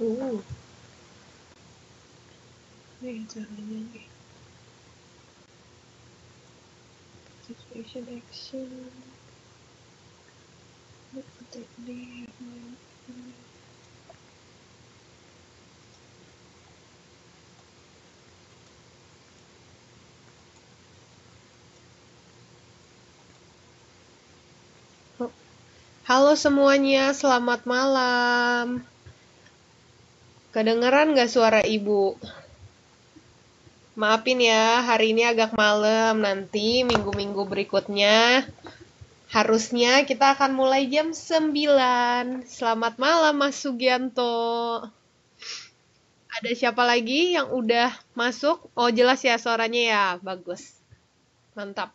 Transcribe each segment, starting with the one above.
Oh. Ini caranya nih. Situation action. Look at that name. Halo semuanya, selamat malam. Kedengeran gak suara ibu? Maafin ya, hari ini agak malam. Nanti minggu-minggu berikutnya harusnya kita akan mulai jam 9. Selamat malam Mas Sugianto. Ada siapa lagi yang udah masuk? Oh, jelas ya suaranya ya. Bagus. Mantap.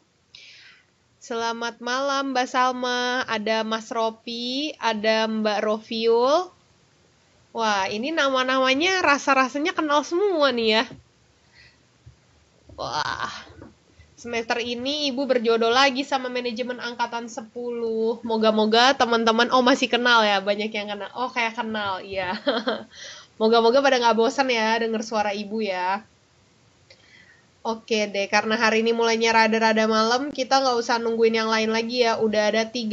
Selamat malam Mbak Salma, ada Mas Ropi, ada Mbak Rofiul, Wah, ini nama-namanya rasa-rasanya kenal semua nih ya. Wah, semester ini ibu berjodoh lagi sama manajemen angkatan 10. Moga-moga teman-teman, oh masih kenal ya, banyak yang kenal. Oh kayak kenal, iya. Moga-moga pada nggak bosan ya denger suara ibu ya. Oke deh, karena hari ini mulainya rada-rada malam, kita nggak usah nungguin yang lain lagi ya. Udah ada 13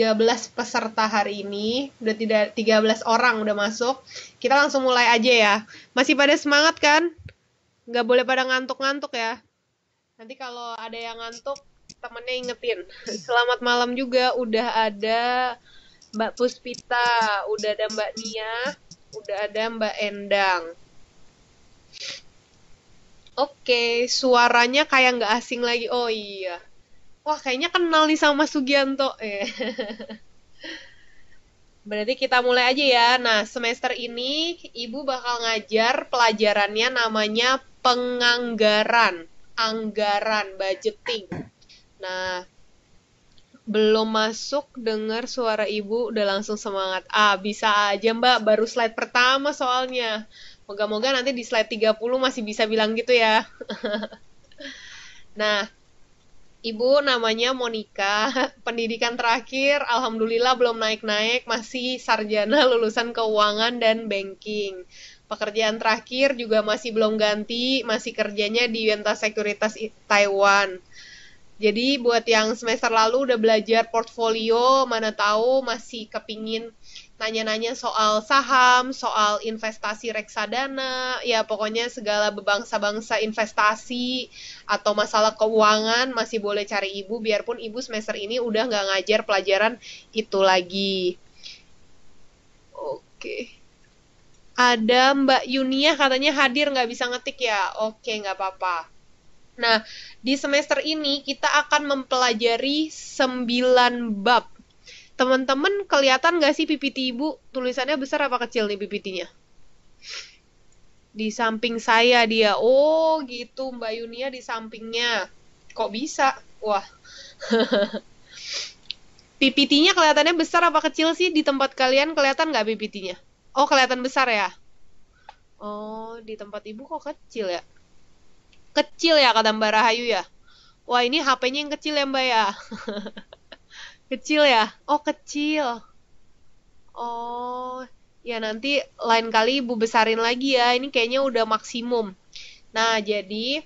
peserta hari ini, udah tidak 13 orang udah masuk. Kita langsung mulai aja ya. Masih pada semangat kan? Nggak boleh pada ngantuk-ngantuk ya. Nanti kalau ada yang ngantuk, temennya ingetin. Selamat malam juga, udah ada Mbak Puspita, udah ada Mbak Nia, udah ada Mbak Endang. Oke, suaranya kayak nggak asing lagi. Oh iya. Wah, kayaknya kenal nih sama Sugianto. Eh. Berarti kita mulai aja ya. Nah, semester ini Ibu bakal ngajar pelajarannya namanya penganggaran, anggaran, budgeting. Nah, belum masuk dengar suara Ibu udah langsung semangat. Ah, bisa aja Mbak, baru slide pertama soalnya. Moga-moga nanti di slide 30 masih bisa bilang gitu ya. nah, Ibu namanya Monica, pendidikan terakhir alhamdulillah belum naik-naik, masih sarjana lulusan keuangan dan banking. Pekerjaan terakhir juga masih belum ganti, masih kerjanya di Yuanta Sekuritas Taiwan. Jadi buat yang semester lalu udah belajar portfolio, mana tahu masih kepingin nanya-nanya soal saham, soal investasi reksadana, ya pokoknya segala bebangsa-bangsa investasi atau masalah keuangan masih boleh cari ibu, biarpun ibu semester ini udah nggak ngajar pelajaran itu lagi. Oke. Ada Mbak Yunia katanya hadir nggak bisa ngetik ya? Oke, nggak apa-apa. Nah, di semester ini kita akan mempelajari 9 bab. Teman-teman kelihatan nggak sih PPT Ibu? Tulisannya besar apa kecil nih PPT-nya? Di samping saya dia. Oh, gitu Mbak Yunia di sampingnya. Kok bisa? Wah. PPT-nya kelihatannya besar apa kecil sih di tempat kalian? Kelihatan nggak PPT-nya? Oh, kelihatan besar ya? Oh, di tempat ibu kok kecil ya? Kecil ya kata Mbak Rahayu ya. Wah ini HP-nya yang kecil ya Mbak ya. kecil ya? Oh kecil. Oh ya nanti lain kali ibu besarin lagi ya. Ini kayaknya udah maksimum. Nah jadi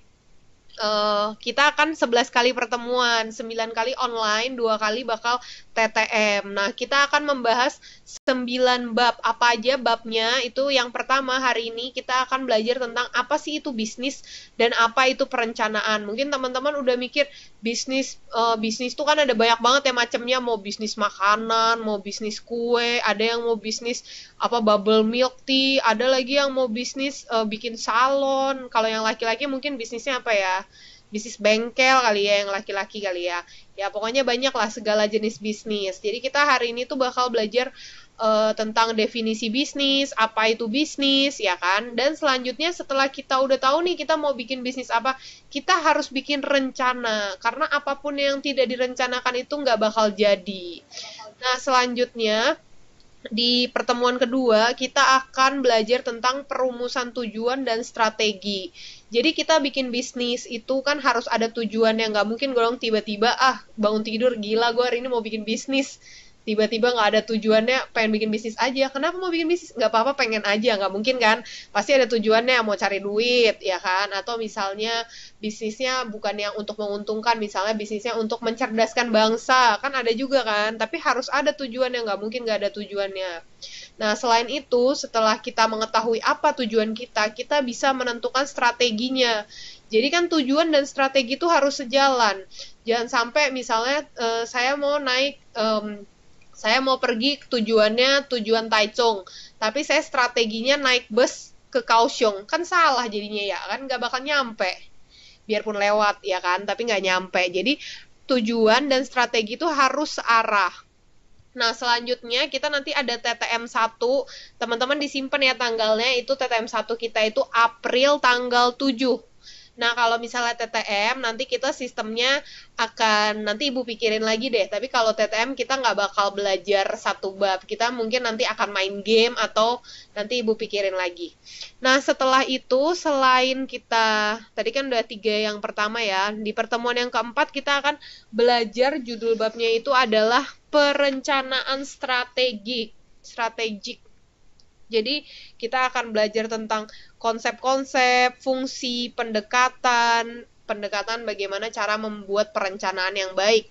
uh, kita akan 11 kali pertemuan, 9 kali online, dua kali bakal TTM. Nah, kita akan membahas 9 bab. Apa aja babnya? Itu yang pertama hari ini kita akan belajar tentang apa sih itu bisnis dan apa itu perencanaan. Mungkin teman-teman udah mikir bisnis uh, bisnis itu kan ada banyak banget ya macamnya mau bisnis makanan, mau bisnis kue, ada yang mau bisnis apa bubble milk tea, ada lagi yang mau bisnis uh, bikin salon. Kalau yang laki-laki mungkin bisnisnya apa ya? bisnis bengkel kali ya yang laki-laki kali ya ya pokoknya banyak lah segala jenis bisnis jadi kita hari ini tuh bakal belajar uh, tentang definisi bisnis, apa itu bisnis, ya kan? Dan selanjutnya setelah kita udah tahu nih kita mau bikin bisnis apa, kita harus bikin rencana karena apapun yang tidak direncanakan itu nggak bakal jadi. Nah selanjutnya di pertemuan kedua kita akan belajar tentang perumusan tujuan dan strategi. Jadi kita bikin bisnis itu kan harus ada tujuan yang nggak mungkin golong tiba-tiba ah bangun tidur gila gue hari ini mau bikin bisnis tiba-tiba nggak ada tujuannya pengen bikin bisnis aja kenapa mau bikin bisnis nggak apa-apa pengen aja nggak mungkin kan pasti ada tujuannya mau cari duit ya kan atau misalnya bisnisnya bukan yang untuk menguntungkan misalnya bisnisnya untuk mencerdaskan bangsa kan ada juga kan tapi harus ada tujuan yang nggak mungkin nggak ada tujuannya Nah, selain itu, setelah kita mengetahui apa tujuan kita, kita bisa menentukan strateginya. Jadi kan tujuan dan strategi itu harus sejalan. Jangan sampai misalnya uh, saya mau naik um, saya mau pergi tujuannya tujuan Taichung, tapi saya strateginya naik bus ke Kaohsiung. Kan salah jadinya ya, kan nggak bakal nyampe. Biarpun lewat ya kan, tapi nggak nyampe. Jadi tujuan dan strategi itu harus searah Nah, selanjutnya kita nanti ada TTM 1. Teman-teman disimpan ya tanggalnya itu TTM 1 kita itu April tanggal 7. Nah, kalau misalnya TTM nanti kita sistemnya akan nanti Ibu pikirin lagi deh. Tapi kalau TTM kita nggak bakal belajar satu bab. Kita mungkin nanti akan main game atau nanti Ibu pikirin lagi. Nah, setelah itu selain kita tadi kan udah tiga yang pertama ya. Di pertemuan yang keempat kita akan belajar judul babnya itu adalah perencanaan strategik. Strategik jadi kita akan belajar tentang konsep-konsep, fungsi, pendekatan, pendekatan bagaimana cara membuat perencanaan yang baik.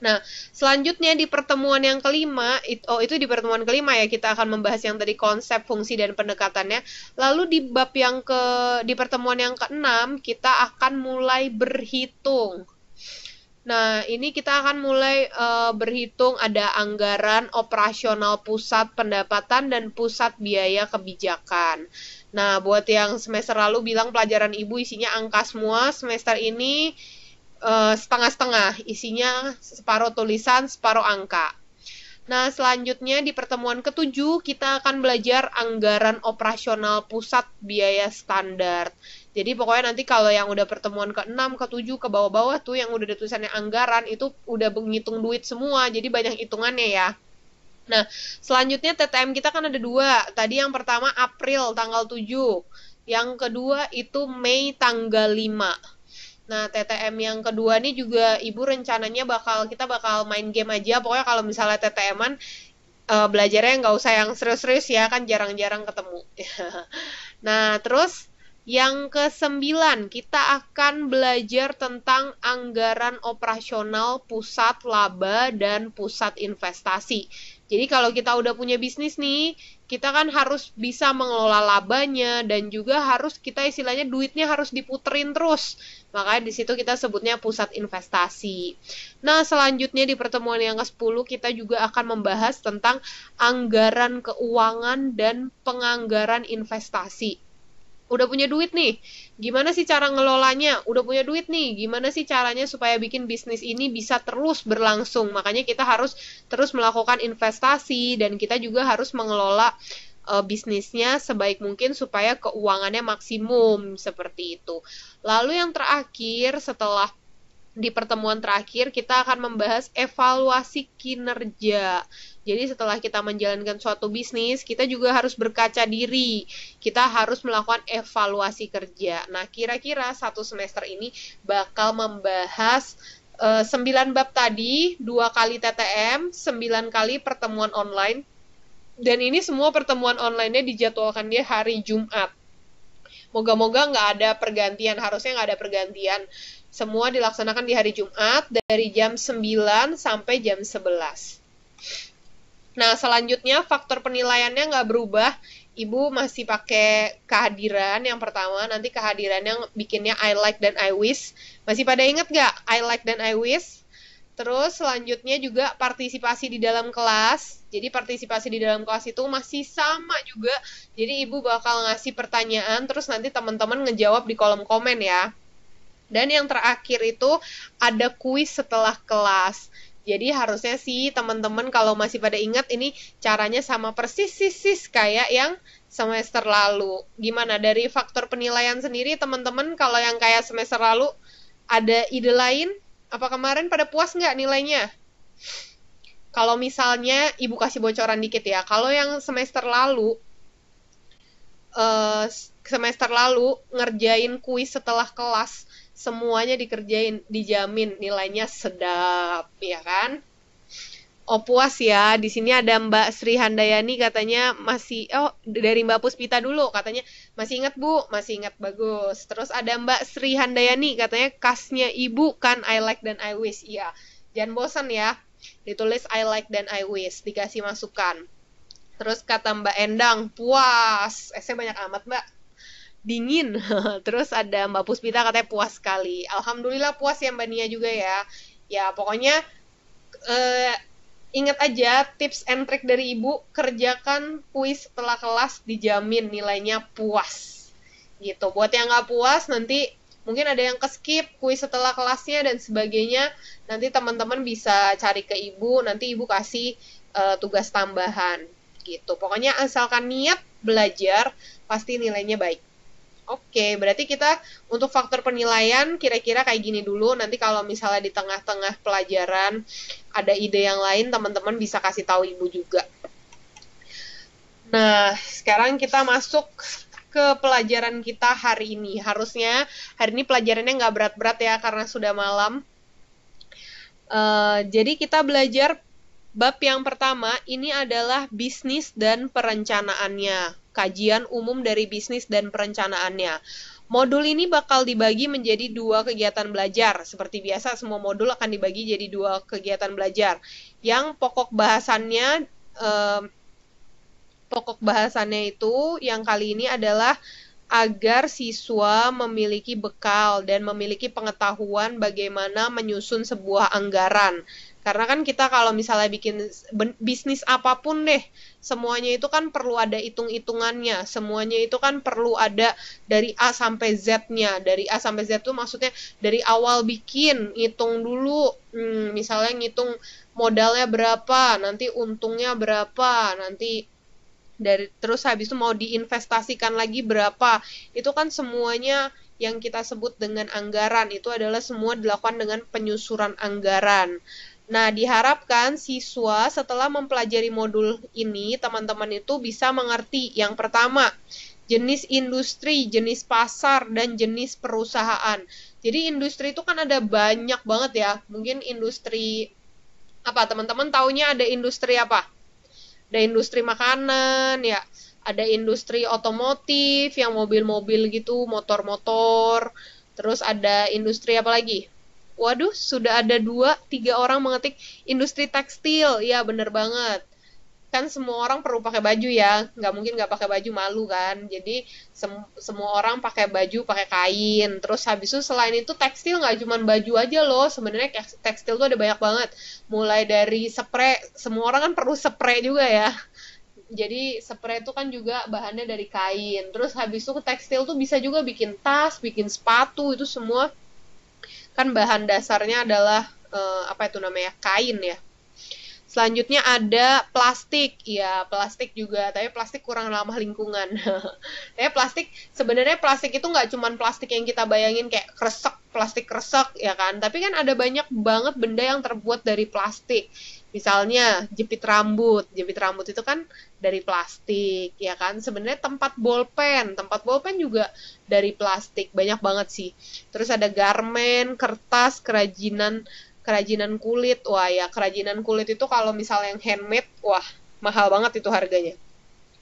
Nah, selanjutnya di pertemuan yang kelima, it, oh itu di pertemuan kelima ya kita akan membahas yang tadi konsep, fungsi dan pendekatannya. Lalu di bab yang ke di pertemuan yang keenam kita akan mulai berhitung. Nah, ini kita akan mulai uh, berhitung ada anggaran operasional pusat pendapatan dan pusat biaya kebijakan. Nah, buat yang semester lalu bilang pelajaran ibu isinya angka semua, semester ini eh, setengah-setengah, isinya separuh tulisan, separuh angka. Nah, selanjutnya di pertemuan ketujuh kita akan belajar anggaran operasional pusat biaya standar. Jadi pokoknya nanti kalau yang udah pertemuan ke-6, ke-7, ke bawah-bawah tuh yang udah ada tulisannya anggaran itu udah menghitung duit semua. Jadi banyak hitungannya ya. Nah, selanjutnya TTM kita kan ada dua. Tadi yang pertama April tanggal 7. Yang kedua itu Mei tanggal 5. Nah, TTM yang kedua ini juga Ibu rencananya bakal kita bakal main game aja. Pokoknya kalau misalnya TTM-an uh, eh, belajarnya nggak usah yang serius-serius ya, kan jarang-jarang ketemu. nah, terus yang kesembilan, kita akan belajar tentang anggaran operasional pusat laba dan pusat investasi. Jadi kalau kita udah punya bisnis nih, kita kan harus bisa mengelola labanya dan juga harus kita istilahnya duitnya harus diputerin terus. Makanya di situ kita sebutnya pusat investasi. Nah, selanjutnya di pertemuan yang ke-10 kita juga akan membahas tentang anggaran keuangan dan penganggaran investasi udah punya duit nih, gimana sih cara ngelolanya? Udah punya duit nih, gimana sih caranya supaya bikin bisnis ini bisa terus berlangsung? Makanya kita harus terus melakukan investasi dan kita juga harus mengelola uh, bisnisnya sebaik mungkin supaya keuangannya maksimum seperti itu. Lalu yang terakhir setelah di pertemuan terakhir kita akan membahas evaluasi kinerja. Jadi setelah kita menjalankan suatu bisnis, kita juga harus berkaca diri. Kita harus melakukan evaluasi kerja. Nah, kira-kira satu semester ini bakal membahas uh, bab tadi, dua kali TTM, sembilan kali pertemuan online. Dan ini semua pertemuan online-nya dijadwalkan dia hari Jumat. Moga-moga nggak ada pergantian, harusnya nggak ada pergantian. Semua dilaksanakan di hari Jumat dari jam 9 sampai jam 11. Nah, selanjutnya faktor penilaiannya nggak berubah. Ibu masih pakai kehadiran yang pertama, nanti kehadiran yang bikinnya I like dan I wish. Masih pada inget nggak I like dan I wish? Terus selanjutnya juga partisipasi di dalam kelas. Jadi partisipasi di dalam kelas itu masih sama juga. Jadi ibu bakal ngasih pertanyaan, terus nanti teman-teman ngejawab di kolom komen ya. Dan yang terakhir itu ada kuis setelah kelas. Jadi harusnya sih teman-teman kalau masih pada ingat ini caranya sama persis sis kayak yang semester lalu. Gimana dari faktor penilaian sendiri teman-teman kalau yang kayak semester lalu ada ide lain? Apa kemarin pada puas nggak nilainya? Kalau misalnya ibu kasih bocoran dikit ya, kalau yang semester lalu eh, semester lalu ngerjain kuis setelah kelas semuanya dikerjain dijamin nilainya sedap ya kan Oh puas ya, di sini ada Mbak Sri Handayani katanya masih oh dari Mbak Puspita dulu katanya masih ingat Bu, masih ingat bagus. Terus ada Mbak Sri Handayani katanya kasnya Ibu kan I like dan I wish. ya jangan bosan ya. Ditulis I like dan I wish, dikasih masukan. Terus kata Mbak Endang, puas. Esnya eh, banyak amat, Mbak dingin. Terus ada Mbak Puspita katanya puas sekali. Alhamdulillah puas ya Mbak Nia juga ya. Ya pokoknya eh, ingat aja tips and trick dari Ibu, kerjakan kuis setelah kelas dijamin nilainya puas. Gitu. Buat yang nggak puas nanti mungkin ada yang keskip kuis setelah kelasnya dan sebagainya. Nanti teman-teman bisa cari ke Ibu, nanti Ibu kasih eh, tugas tambahan gitu. Pokoknya asalkan niat belajar pasti nilainya baik. Oke, okay, berarti kita untuk faktor penilaian kira-kira kayak gini dulu. Nanti kalau misalnya di tengah-tengah pelajaran ada ide yang lain, teman-teman bisa kasih tahu ibu juga. Nah, sekarang kita masuk ke pelajaran kita hari ini. Harusnya hari ini pelajarannya nggak berat-berat ya karena sudah malam. Uh, jadi kita belajar bab yang pertama ini adalah bisnis dan perencanaannya kajian umum dari bisnis dan perencanaannya. Modul ini bakal dibagi menjadi dua kegiatan belajar. Seperti biasa, semua modul akan dibagi jadi dua kegiatan belajar. Yang pokok bahasannya, eh, pokok bahasannya itu yang kali ini adalah agar siswa memiliki bekal dan memiliki pengetahuan bagaimana menyusun sebuah anggaran. Karena kan kita kalau misalnya bikin bisnis apapun deh, semuanya itu kan perlu ada hitung-hitungannya, semuanya itu kan perlu ada dari A sampai Z-nya. Dari A sampai Z itu maksudnya dari awal bikin, hitung dulu, hmm, misalnya ngitung modalnya berapa, nanti untungnya berapa, nanti dari terus habis itu mau diinvestasikan lagi berapa itu kan semuanya yang kita sebut dengan anggaran itu adalah semua dilakukan dengan penyusuran anggaran Nah, diharapkan siswa setelah mempelajari modul ini, teman-teman itu bisa mengerti yang pertama, jenis industri, jenis pasar, dan jenis perusahaan. Jadi industri itu kan ada banyak banget ya. Mungkin industri apa teman-teman tahunya ada industri apa? Ada industri makanan ya, ada industri otomotif yang mobil-mobil gitu, motor-motor. Terus ada industri apa lagi? Waduh, sudah ada dua, tiga orang mengetik industri tekstil. Ya, bener banget. Kan semua orang perlu pakai baju ya. Nggak mungkin nggak pakai baju malu kan. Jadi, sem semua orang pakai baju, pakai kain. Terus habis itu selain itu tekstil nggak cuma baju aja loh. Sebenarnya tekstil tuh ada banyak banget. Mulai dari spray, semua orang kan perlu spray juga ya jadi spray itu kan juga bahannya dari kain terus habis itu tekstil tuh bisa juga bikin tas bikin sepatu itu semua kan bahan dasarnya adalah uh, apa itu namanya kain ya Selanjutnya ada plastik, ya plastik juga, tapi plastik kurang ramah lingkungan. tapi plastik sebenarnya plastik itu nggak cuma plastik yang kita bayangin kayak kresek, plastik kresek ya kan. Tapi kan ada banyak banget benda yang terbuat dari plastik. Misalnya jepit rambut, jepit rambut itu kan dari plastik, ya kan? Sebenarnya tempat bolpen, tempat bolpen juga dari plastik, banyak banget sih. Terus ada garmen, kertas, kerajinan kerajinan kulit, wah ya kerajinan kulit itu kalau misalnya yang handmade, wah mahal banget itu harganya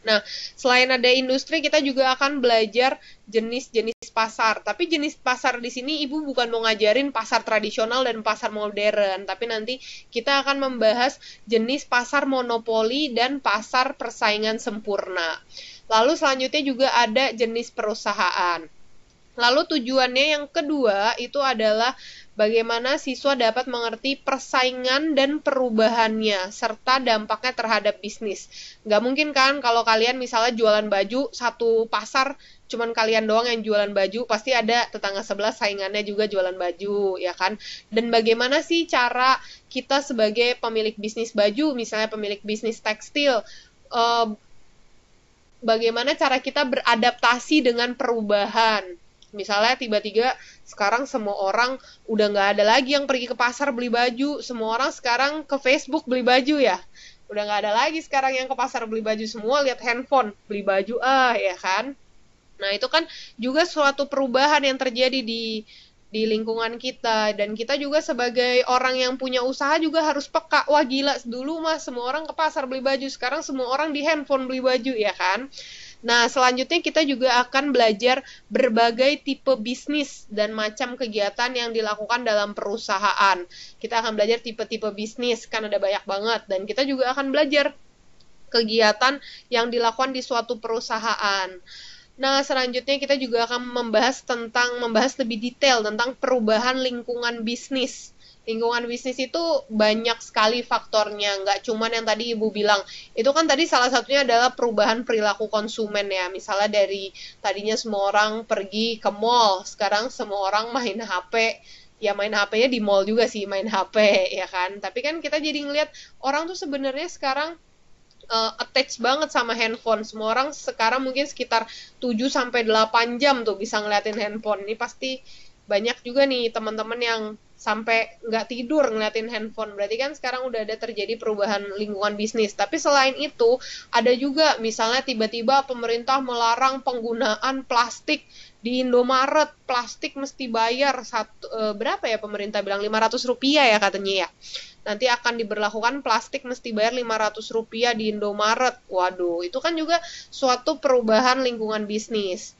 Nah, selain ada industri, kita juga akan belajar jenis-jenis pasar. Tapi jenis pasar di sini Ibu bukan mau ngajarin pasar tradisional dan pasar modern, tapi nanti kita akan membahas jenis pasar monopoli dan pasar persaingan sempurna. Lalu selanjutnya juga ada jenis perusahaan. Lalu tujuannya yang kedua itu adalah bagaimana siswa dapat mengerti persaingan dan perubahannya serta dampaknya terhadap bisnis. Gak mungkin kan kalau kalian misalnya jualan baju satu pasar cuman kalian doang yang jualan baju pasti ada tetangga sebelah saingannya juga jualan baju ya kan dan bagaimana sih cara kita sebagai pemilik bisnis baju misalnya pemilik bisnis tekstil eh, bagaimana cara kita beradaptasi dengan perubahan Misalnya tiba-tiba sekarang semua orang udah nggak ada lagi yang pergi ke pasar beli baju, semua orang sekarang ke Facebook beli baju ya. Udah nggak ada lagi sekarang yang ke pasar beli baju semua lihat handphone beli baju ah ya kan. Nah itu kan juga suatu perubahan yang terjadi di di lingkungan kita dan kita juga sebagai orang yang punya usaha juga harus peka wah gila dulu mah semua orang ke pasar beli baju sekarang semua orang di handphone beli baju ya kan Nah, selanjutnya kita juga akan belajar berbagai tipe bisnis dan macam kegiatan yang dilakukan dalam perusahaan. Kita akan belajar tipe-tipe bisnis, kan ada banyak banget. Dan kita juga akan belajar kegiatan yang dilakukan di suatu perusahaan. Nah, selanjutnya kita juga akan membahas tentang membahas lebih detail tentang perubahan lingkungan bisnis lingkungan bisnis itu banyak sekali faktornya nggak cuman yang tadi ibu bilang itu kan tadi salah satunya adalah perubahan perilaku konsumen ya misalnya dari tadinya semua orang pergi ke mall sekarang semua orang main HP ya main HP-nya di mall juga sih main HP ya kan tapi kan kita jadi ngelihat orang tuh sebenarnya sekarang uh, attach banget sama handphone. Semua orang sekarang mungkin sekitar 7 sampai 8 jam tuh bisa ngeliatin handphone. Ini pasti banyak juga nih teman-teman yang sampai nggak tidur ngeliatin handphone. Berarti kan sekarang udah ada terjadi perubahan lingkungan bisnis. Tapi selain itu, ada juga misalnya tiba-tiba pemerintah melarang penggunaan plastik di Indomaret, plastik mesti bayar satu e, berapa ya pemerintah bilang 500 rupiah ya katanya ya. Nanti akan diberlakukan plastik mesti bayar 500 rupiah di Indomaret. Waduh, itu kan juga suatu perubahan lingkungan bisnis.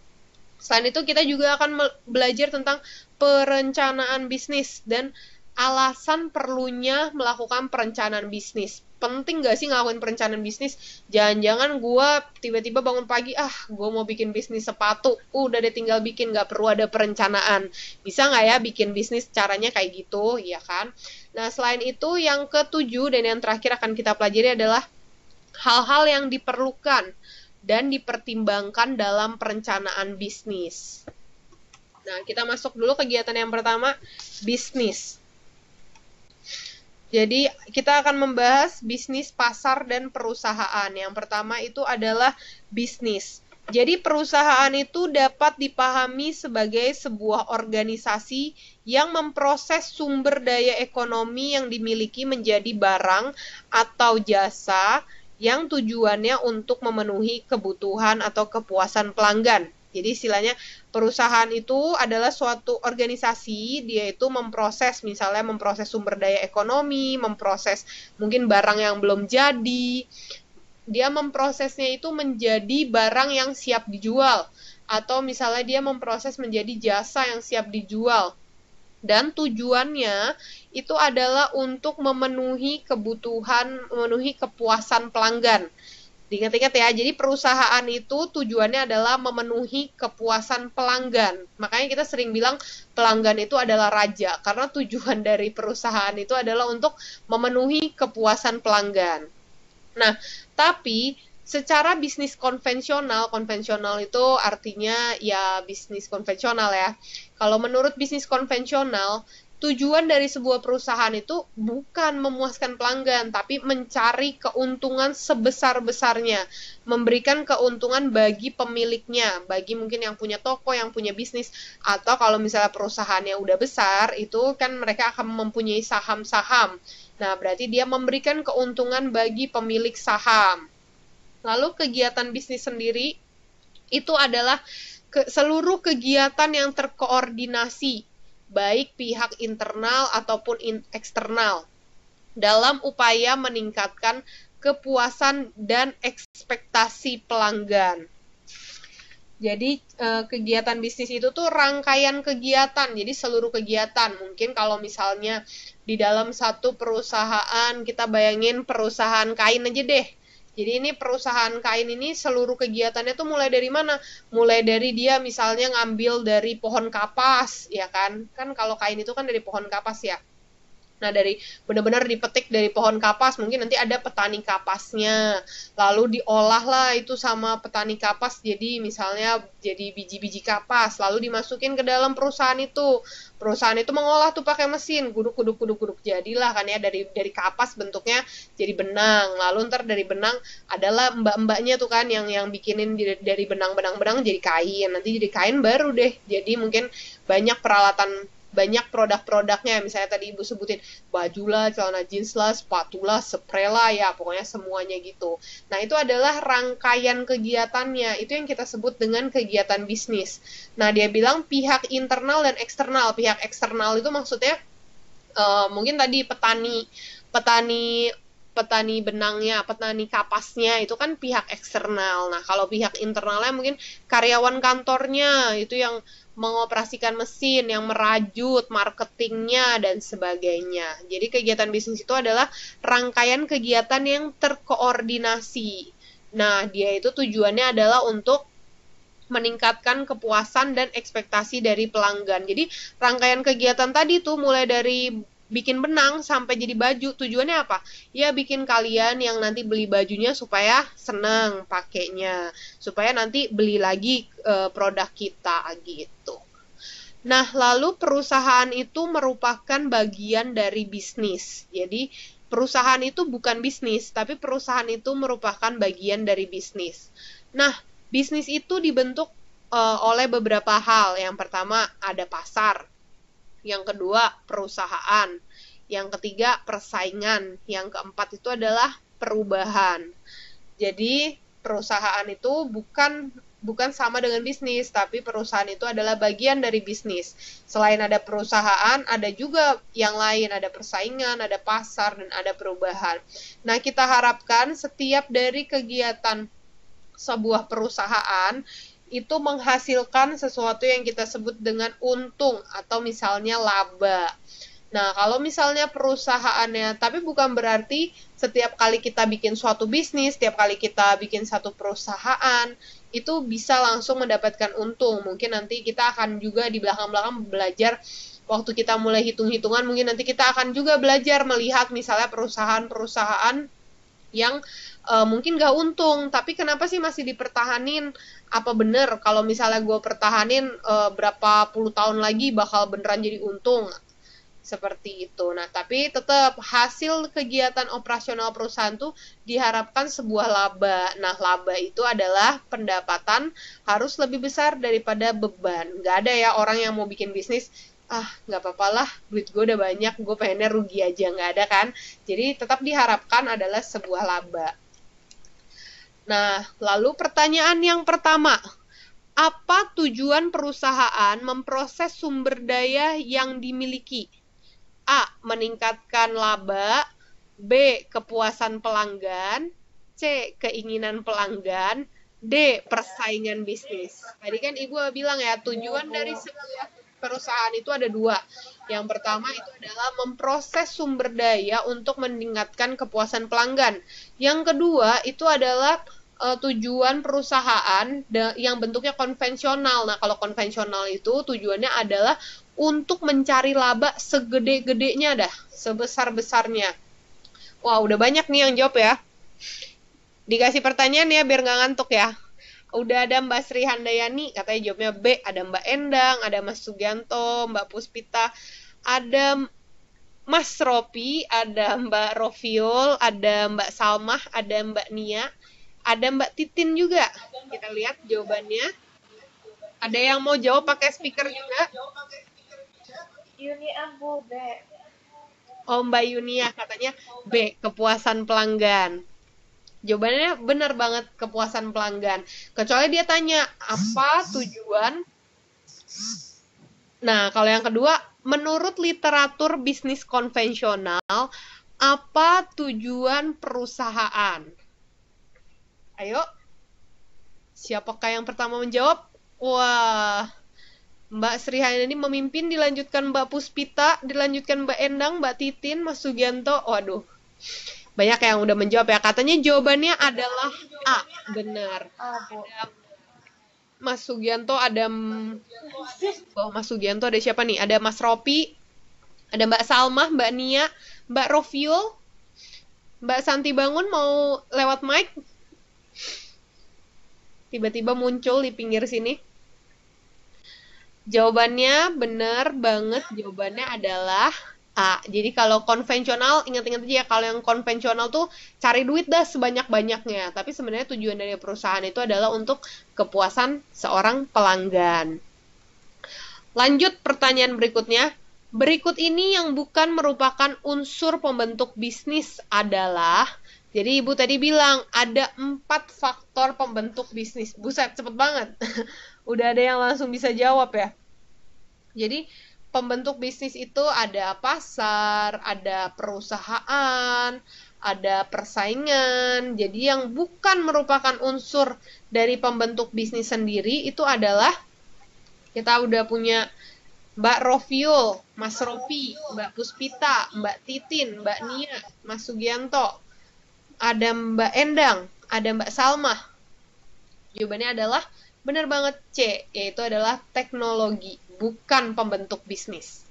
Selain itu kita juga akan belajar tentang perencanaan bisnis dan alasan perlunya melakukan perencanaan bisnis. Penting gak sih ngelakuin perencanaan bisnis? Jangan-jangan gue tiba-tiba bangun pagi, ah gue mau bikin bisnis sepatu, udah deh tinggal bikin, gak perlu ada perencanaan. Bisa gak ya bikin bisnis caranya kayak gitu, ya kan? Nah selain itu yang ketujuh dan yang terakhir akan kita pelajari adalah hal-hal yang diperlukan dan dipertimbangkan dalam perencanaan bisnis. Nah, kita masuk dulu kegiatan yang pertama, bisnis. Jadi, kita akan membahas bisnis pasar dan perusahaan. Yang pertama itu adalah bisnis. Jadi, perusahaan itu dapat dipahami sebagai sebuah organisasi yang memproses sumber daya ekonomi yang dimiliki menjadi barang atau jasa yang tujuannya untuk memenuhi kebutuhan atau kepuasan pelanggan. Jadi istilahnya perusahaan itu adalah suatu organisasi, dia itu memproses misalnya memproses sumber daya ekonomi, memproses mungkin barang yang belum jadi. Dia memprosesnya itu menjadi barang yang siap dijual atau misalnya dia memproses menjadi jasa yang siap dijual. Dan tujuannya itu adalah untuk memenuhi kebutuhan, memenuhi kepuasan pelanggan. ingat ingat ya, jadi perusahaan itu tujuannya adalah memenuhi kepuasan pelanggan. Makanya kita sering bilang pelanggan itu adalah raja, karena tujuan dari perusahaan itu adalah untuk memenuhi kepuasan pelanggan. Nah, tapi secara bisnis konvensional, konvensional itu artinya ya bisnis konvensional ya. Kalau menurut bisnis konvensional, tujuan dari sebuah perusahaan itu bukan memuaskan pelanggan, tapi mencari keuntungan sebesar-besarnya, memberikan keuntungan bagi pemiliknya, bagi mungkin yang punya toko, yang punya bisnis, atau kalau misalnya perusahaannya udah besar, itu kan mereka akan mempunyai saham-saham. Nah, berarti dia memberikan keuntungan bagi pemilik saham. Lalu kegiatan bisnis sendiri itu adalah ke, seluruh kegiatan yang terkoordinasi baik pihak internal ataupun in eksternal dalam upaya meningkatkan kepuasan dan ekspektasi pelanggan. Jadi eh, kegiatan bisnis itu tuh rangkaian kegiatan, jadi seluruh kegiatan. Mungkin kalau misalnya di dalam satu perusahaan, kita bayangin perusahaan kain aja deh. Jadi ini perusahaan kain ini seluruh kegiatannya tuh mulai dari mana? Mulai dari dia misalnya ngambil dari pohon kapas, ya kan? Kan kalau kain itu kan dari pohon kapas ya. Nah, dari benar-benar dipetik dari pohon kapas, mungkin nanti ada petani kapasnya. Lalu diolah lah itu sama petani kapas jadi misalnya jadi biji-biji kapas, lalu dimasukin ke dalam perusahaan itu. Perusahaan itu mengolah tuh pakai mesin, guduk-guduk-guduk-guduk jadilah kan ya dari dari kapas bentuknya jadi benang. Lalu ntar dari benang adalah mbak-mbaknya tuh kan yang yang bikinin dari benang-benang-benang jadi kain. Nanti jadi kain baru deh. Jadi mungkin banyak peralatan banyak produk-produknya misalnya tadi ibu sebutin baju lah celana jeans lah sepatu lah spray lah ya pokoknya semuanya gitu nah itu adalah rangkaian kegiatannya itu yang kita sebut dengan kegiatan bisnis nah dia bilang pihak internal dan eksternal pihak eksternal itu maksudnya uh, mungkin tadi petani petani petani benangnya, petani kapasnya itu kan pihak eksternal. Nah, kalau pihak internalnya mungkin karyawan kantornya itu yang mengoperasikan mesin yang merajut, marketingnya, dan sebagainya. Jadi kegiatan bisnis itu adalah rangkaian kegiatan yang terkoordinasi. Nah, dia itu tujuannya adalah untuk meningkatkan kepuasan dan ekspektasi dari pelanggan. Jadi rangkaian kegiatan tadi tuh mulai dari bikin benang sampai jadi baju tujuannya apa ya bikin kalian yang nanti beli bajunya supaya senang pakainya supaya nanti beli lagi e, produk kita gitu nah lalu perusahaan itu merupakan bagian dari bisnis jadi perusahaan itu bukan bisnis tapi perusahaan itu merupakan bagian dari bisnis nah bisnis itu dibentuk e, oleh beberapa hal yang pertama ada pasar yang kedua perusahaan, yang ketiga persaingan, yang keempat itu adalah perubahan. Jadi perusahaan itu bukan bukan sama dengan bisnis, tapi perusahaan itu adalah bagian dari bisnis. Selain ada perusahaan, ada juga yang lain, ada persaingan, ada pasar, dan ada perubahan. Nah, kita harapkan setiap dari kegiatan sebuah perusahaan itu menghasilkan sesuatu yang kita sebut dengan untung atau misalnya laba. Nah, kalau misalnya perusahaannya, tapi bukan berarti setiap kali kita bikin suatu bisnis, setiap kali kita bikin satu perusahaan, itu bisa langsung mendapatkan untung. Mungkin nanti kita akan juga di belakang-belakang belajar waktu kita mulai hitung-hitungan, mungkin nanti kita akan juga belajar melihat misalnya perusahaan-perusahaan yang uh, mungkin gak untung tapi kenapa sih masih dipertahanin apa bener kalau misalnya gue pertahanin uh, berapa puluh tahun lagi bakal beneran jadi untung seperti itu. Nah, tapi tetap hasil kegiatan operasional perusahaan tuh diharapkan sebuah laba. Nah, laba itu adalah pendapatan harus lebih besar daripada beban. Gak ada ya orang yang mau bikin bisnis ah nggak apa-apa lah duit gue udah banyak gue pengennya rugi aja nggak ada kan jadi tetap diharapkan adalah sebuah laba Nah, lalu pertanyaan yang pertama, apa tujuan perusahaan memproses sumber daya yang dimiliki? A. Meningkatkan laba B. Kepuasan pelanggan C. Keinginan pelanggan D. Persaingan bisnis Tadi kan Ibu bilang ya, tujuan dari sebuah perusahaan itu ada dua. Yang pertama itu adalah memproses sumber daya untuk meningkatkan kepuasan pelanggan. Yang kedua itu adalah uh, tujuan perusahaan yang bentuknya konvensional. Nah, kalau konvensional itu tujuannya adalah untuk mencari laba segede-gedenya dah, sebesar-besarnya. Wah, udah banyak nih yang jawab ya. Dikasih pertanyaan ya biar nggak ngantuk ya. Udah ada Mbak Sri Handayani, katanya jawabnya B. Ada Mbak Endang, ada Mas Sugianto, Mbak Puspita, ada Mas Ropi, ada Mbak Rofiul, ada Mbak Salmah, ada Mbak Nia, ada Mbak Titin juga. Kita lihat jawabannya. Ada yang mau jawab pakai speaker juga? Yuni aku B. Oh Mbak Yunia katanya B kepuasan pelanggan. Jawabannya benar banget kepuasan pelanggan. Kecuali dia tanya apa tujuan. Nah kalau yang kedua menurut literatur bisnis konvensional apa tujuan perusahaan? Ayo. Siapakah yang pertama menjawab? Wah. Mbak Sri ini memimpin, dilanjutkan Mbak Puspita, dilanjutkan Mbak Endang, Mbak Titin, Mas Sugianto. Waduh. Banyak yang udah menjawab ya. Katanya jawabannya adalah A. Benar. Mas Sugianto, ada oh, Mas Sugianto ada siapa nih? Ada Mas Ropi, ada Mbak Salma, Mbak Nia, Mbak Rofiul, Mbak Santi Bangun mau lewat mic? Tiba-tiba muncul di pinggir sini. Jawabannya benar banget. Jawabannya adalah A. Jadi kalau konvensional, ingat-ingat aja ya, kalau yang konvensional tuh cari duit dah sebanyak-banyaknya. Tapi sebenarnya tujuan dari perusahaan itu adalah untuk kepuasan seorang pelanggan. Lanjut pertanyaan berikutnya. Berikut ini yang bukan merupakan unsur pembentuk bisnis adalah jadi ibu tadi bilang ada empat faktor pembentuk bisnis. Buset, cepet banget. Udah ada yang langsung bisa jawab ya. Jadi pembentuk bisnis itu ada pasar, ada perusahaan, ada persaingan. Jadi yang bukan merupakan unsur dari pembentuk bisnis sendiri itu adalah kita udah punya Mbak Rovio, Mas Ropi, Mbak Puspita, Mbak Titin, Mbak Nia, Mas Sugianto, ada Mbak Endang, ada Mbak Salma. Jawabannya adalah benar banget C, yaitu adalah teknologi, bukan pembentuk bisnis.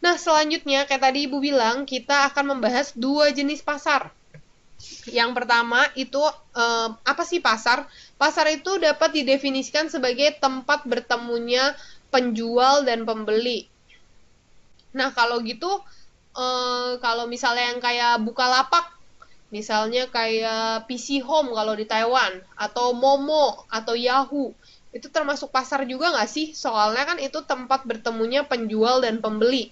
Nah, selanjutnya kayak tadi Ibu bilang, kita akan membahas dua jenis pasar. Yang pertama itu eh, apa sih pasar? Pasar itu dapat didefinisikan sebagai tempat bertemunya penjual dan pembeli. Nah, kalau gitu eh, kalau misalnya yang kayak buka lapak Misalnya kayak PC Home kalau di Taiwan atau Momo atau Yahoo. Itu termasuk pasar juga nggak sih? Soalnya kan itu tempat bertemunya penjual dan pembeli.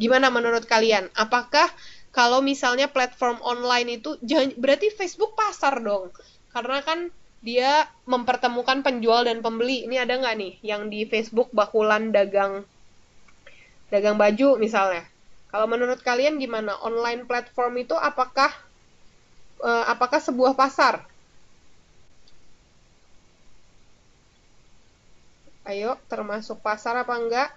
Gimana menurut kalian? Apakah kalau misalnya platform online itu berarti Facebook pasar dong? Karena kan dia mempertemukan penjual dan pembeli. Ini ada nggak nih yang di Facebook bakulan dagang dagang baju misalnya? Kalau menurut kalian gimana? Online platform itu apakah uh, apakah sebuah pasar? Ayo, termasuk pasar apa enggak?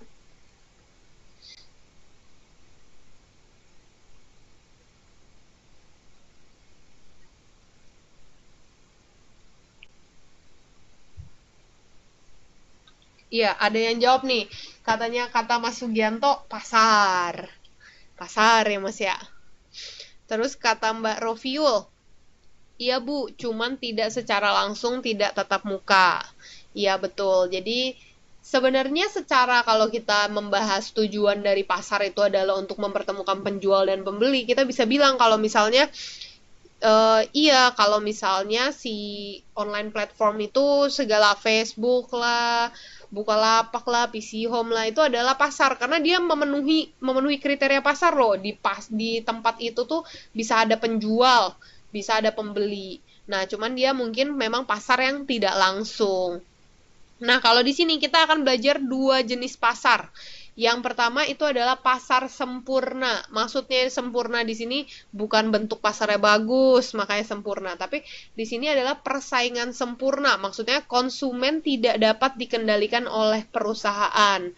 Iya, ada yang jawab nih. Katanya kata Mas Sugianto pasar. Pasar ya Mas ya. Terus kata Mbak Rofiul, Iya Bu, cuman tidak secara langsung, tidak tetap muka. Iya betul, jadi sebenarnya secara kalau kita membahas tujuan dari pasar itu adalah untuk mempertemukan penjual dan pembeli, kita bisa bilang kalau misalnya uh, iya kalau misalnya si online platform itu segala Facebook lah buka lapak lah, PC Home lah itu adalah pasar karena dia memenuhi memenuhi kriteria pasar loh di pas di tempat itu tuh bisa ada penjual, bisa ada pembeli. Nah, cuman dia mungkin memang pasar yang tidak langsung. Nah, kalau di sini kita akan belajar dua jenis pasar. Yang pertama itu adalah pasar sempurna. Maksudnya sempurna di sini bukan bentuk pasarnya bagus, makanya sempurna. Tapi di sini adalah persaingan sempurna. Maksudnya konsumen tidak dapat dikendalikan oleh perusahaan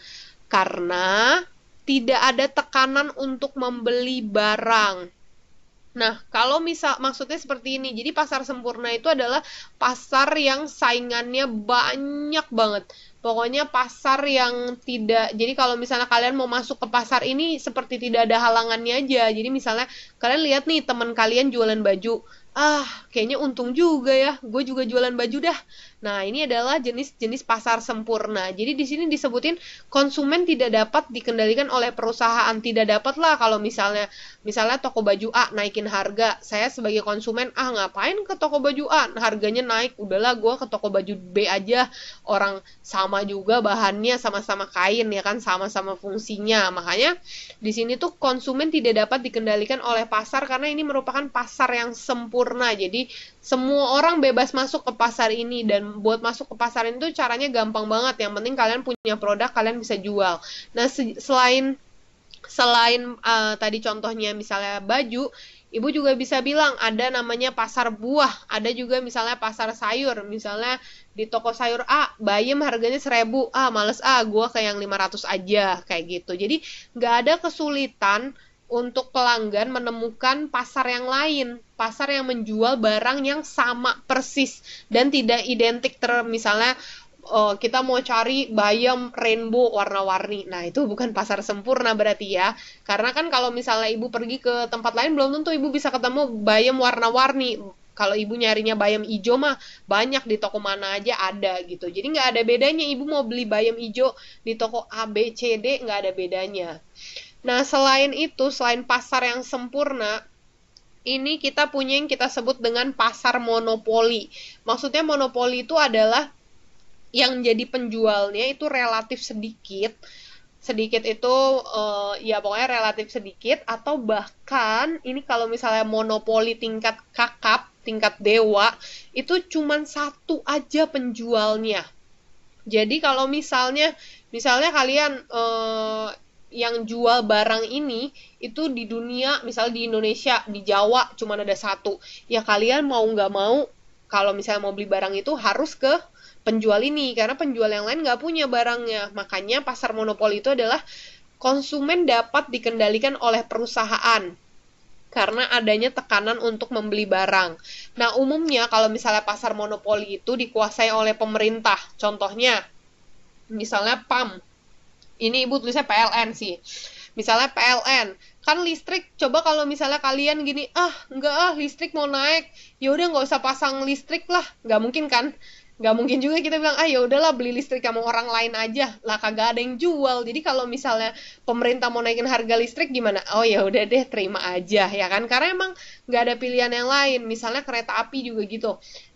karena tidak ada tekanan untuk membeli barang. Nah, kalau misal maksudnya seperti ini, jadi pasar sempurna itu adalah pasar yang saingannya banyak banget. Pokoknya pasar yang tidak jadi kalau misalnya kalian mau masuk ke pasar ini seperti tidak ada halangannya aja. Jadi misalnya kalian lihat nih teman kalian jualan baju. Ah, kayaknya untung juga ya. Gue juga jualan baju dah. Nah, ini adalah jenis-jenis pasar sempurna. Jadi di sini disebutin konsumen tidak dapat dikendalikan oleh perusahaan. Tidak dapat lah kalau misalnya misalnya toko baju A naikin harga, saya sebagai konsumen ah ngapain ke toko baju A? Harganya naik, udahlah gue ke toko baju B aja. Orang sama juga bahannya, sama-sama kain ya kan, sama-sama fungsinya. Makanya di sini tuh konsumen tidak dapat dikendalikan oleh pasar karena ini merupakan pasar yang sempurna. Jadi semua orang bebas masuk ke pasar ini dan buat masuk ke pasar ini tuh caranya gampang banget yang penting kalian punya produk kalian bisa jual nah se selain selain uh, tadi contohnya misalnya baju ibu juga bisa bilang ada namanya pasar buah ada juga misalnya pasar sayur misalnya di toko sayur A bayam harganya seribu, ah males ah gue kayak yang 500 aja kayak gitu jadi nggak ada kesulitan untuk pelanggan menemukan pasar yang lain, pasar yang menjual barang yang sama persis dan tidak identik ter misalnya uh, kita mau cari bayam rainbow warna-warni. Nah, itu bukan pasar sempurna berarti ya. Karena kan kalau misalnya ibu pergi ke tempat lain belum tentu ibu bisa ketemu bayam warna-warni. Kalau ibu nyarinya bayam ijo mah banyak di toko mana aja ada gitu. Jadi nggak ada bedanya ibu mau beli bayam ijo di toko A B C D nggak ada bedanya. Nah, selain itu, selain pasar yang sempurna, ini kita punya yang kita sebut dengan pasar monopoli. Maksudnya monopoli itu adalah yang jadi penjualnya itu relatif sedikit. Sedikit itu uh, ya pokoknya relatif sedikit atau bahkan ini kalau misalnya monopoli tingkat kakap, tingkat dewa, itu cuma satu aja penjualnya. Jadi kalau misalnya misalnya kalian uh, yang jual barang ini itu di dunia misal di Indonesia di Jawa cuma ada satu ya kalian mau nggak mau kalau misalnya mau beli barang itu harus ke penjual ini karena penjual yang lain nggak punya barangnya makanya pasar monopoli itu adalah konsumen dapat dikendalikan oleh perusahaan karena adanya tekanan untuk membeli barang. Nah, umumnya kalau misalnya pasar monopoli itu dikuasai oleh pemerintah, contohnya misalnya PAM ini ibu tulisnya PLN sih misalnya PLN kan listrik coba kalau misalnya kalian gini ah enggak ah listrik mau naik ya udah nggak usah pasang listrik lah nggak mungkin kan nggak mungkin juga kita bilang ah ya udahlah beli listrik sama orang lain aja lah kagak ada yang jual jadi kalau misalnya pemerintah mau naikin harga listrik gimana oh ya udah deh terima aja ya kan karena emang nggak ada pilihan yang lain misalnya kereta api juga gitu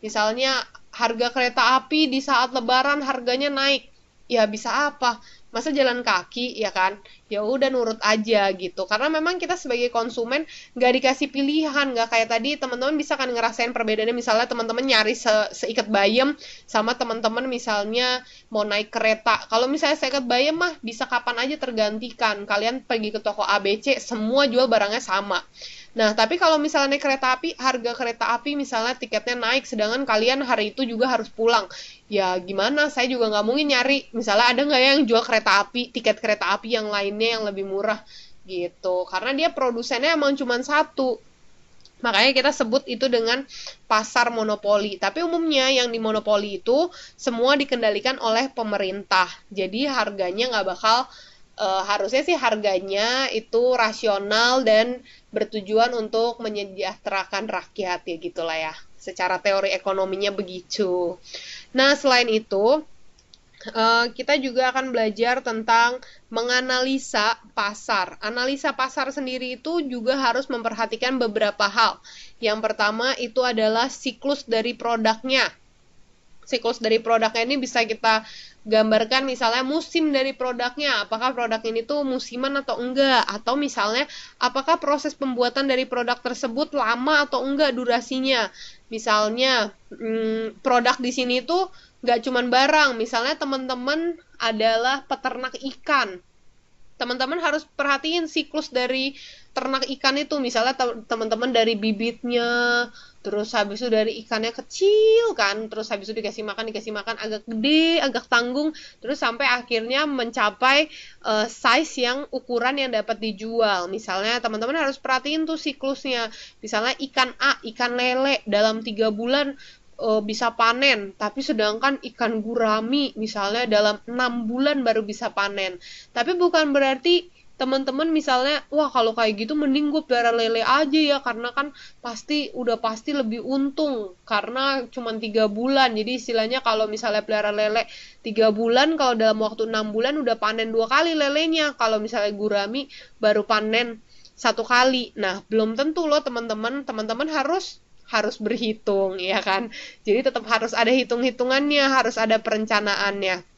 misalnya harga kereta api di saat lebaran harganya naik ya bisa apa masa jalan kaki ya kan ya udah nurut aja gitu karena memang kita sebagai konsumen nggak dikasih pilihan nggak kayak tadi teman-teman bisa kan ngerasain perbedaannya misalnya teman-teman nyari se seikat bayam sama teman-teman misalnya mau naik kereta kalau misalnya seikat bayam mah bisa kapan aja tergantikan kalian pergi ke toko ABC semua jual barangnya sama Nah, tapi kalau misalnya naik kereta api, harga kereta api misalnya tiketnya naik, sedangkan kalian hari itu juga harus pulang ya gimana saya juga nggak mungkin nyari misalnya ada nggak yang jual kereta api tiket kereta api yang lainnya yang lebih murah gitu karena dia produsennya emang cuma satu makanya kita sebut itu dengan pasar monopoli tapi umumnya yang di monopoli itu semua dikendalikan oleh pemerintah jadi harganya nggak bakal e, harusnya sih harganya itu rasional dan bertujuan untuk menyejahterakan rakyat ya gitulah ya secara teori ekonominya begitu Nah, selain itu, eh, kita juga akan belajar tentang menganalisa pasar. Analisa pasar sendiri itu juga harus memperhatikan beberapa hal. Yang pertama itu adalah siklus dari produknya siklus dari produknya ini bisa kita gambarkan misalnya musim dari produknya apakah produk ini tuh musiman atau enggak atau misalnya apakah proses pembuatan dari produk tersebut lama atau enggak durasinya misalnya hmm, produk di sini tuh nggak cuman barang misalnya teman-teman adalah peternak ikan teman-teman harus perhatiin siklus dari ternak ikan itu misalnya teman-teman dari bibitnya terus habis itu dari ikannya kecil kan terus habis itu dikasih makan dikasih makan agak gede agak tanggung terus sampai akhirnya mencapai uh, size yang ukuran yang dapat dijual misalnya teman-teman harus perhatiin tuh siklusnya misalnya ikan A ikan lele dalam tiga bulan uh, bisa panen, tapi sedangkan ikan gurami misalnya dalam enam bulan baru bisa panen. Tapi bukan berarti teman-teman misalnya wah kalau kayak gitu mending gue pelihara lele aja ya karena kan pasti udah pasti lebih untung karena cuma tiga bulan jadi istilahnya kalau misalnya pelihara lele tiga bulan kalau dalam waktu enam bulan udah panen dua kali lelenya kalau misalnya gurami baru panen satu kali nah belum tentu loh teman-teman teman-teman harus harus berhitung ya kan jadi tetap harus ada hitung-hitungannya harus ada perencanaannya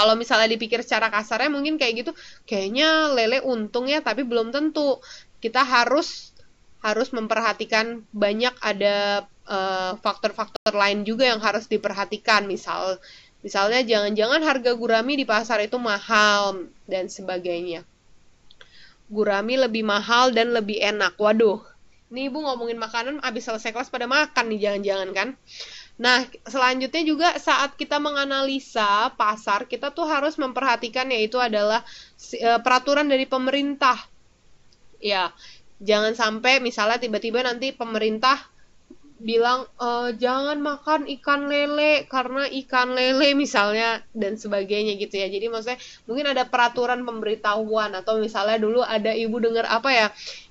kalau misalnya dipikir secara kasarnya mungkin kayak gitu, kayaknya Lele untung ya, tapi belum tentu. Kita harus harus memperhatikan banyak ada eh, faktor-faktor uh, lain juga yang harus diperhatikan. Misal misalnya jangan-jangan harga gurami di pasar itu mahal dan sebagainya. Gurami lebih mahal dan lebih enak. Waduh, Nih ibu ngomongin makanan abis selesai kelas pada makan nih jangan-jangan kan Nah, selanjutnya juga saat kita menganalisa pasar, kita tuh harus memperhatikan yaitu adalah eh, peraturan dari pemerintah. Ya, jangan sampai misalnya tiba-tiba nanti pemerintah bilang e, jangan makan ikan lele karena ikan lele misalnya dan sebagainya gitu ya jadi maksudnya mungkin ada peraturan pemberitahuan atau misalnya dulu ada ibu dengar apa ya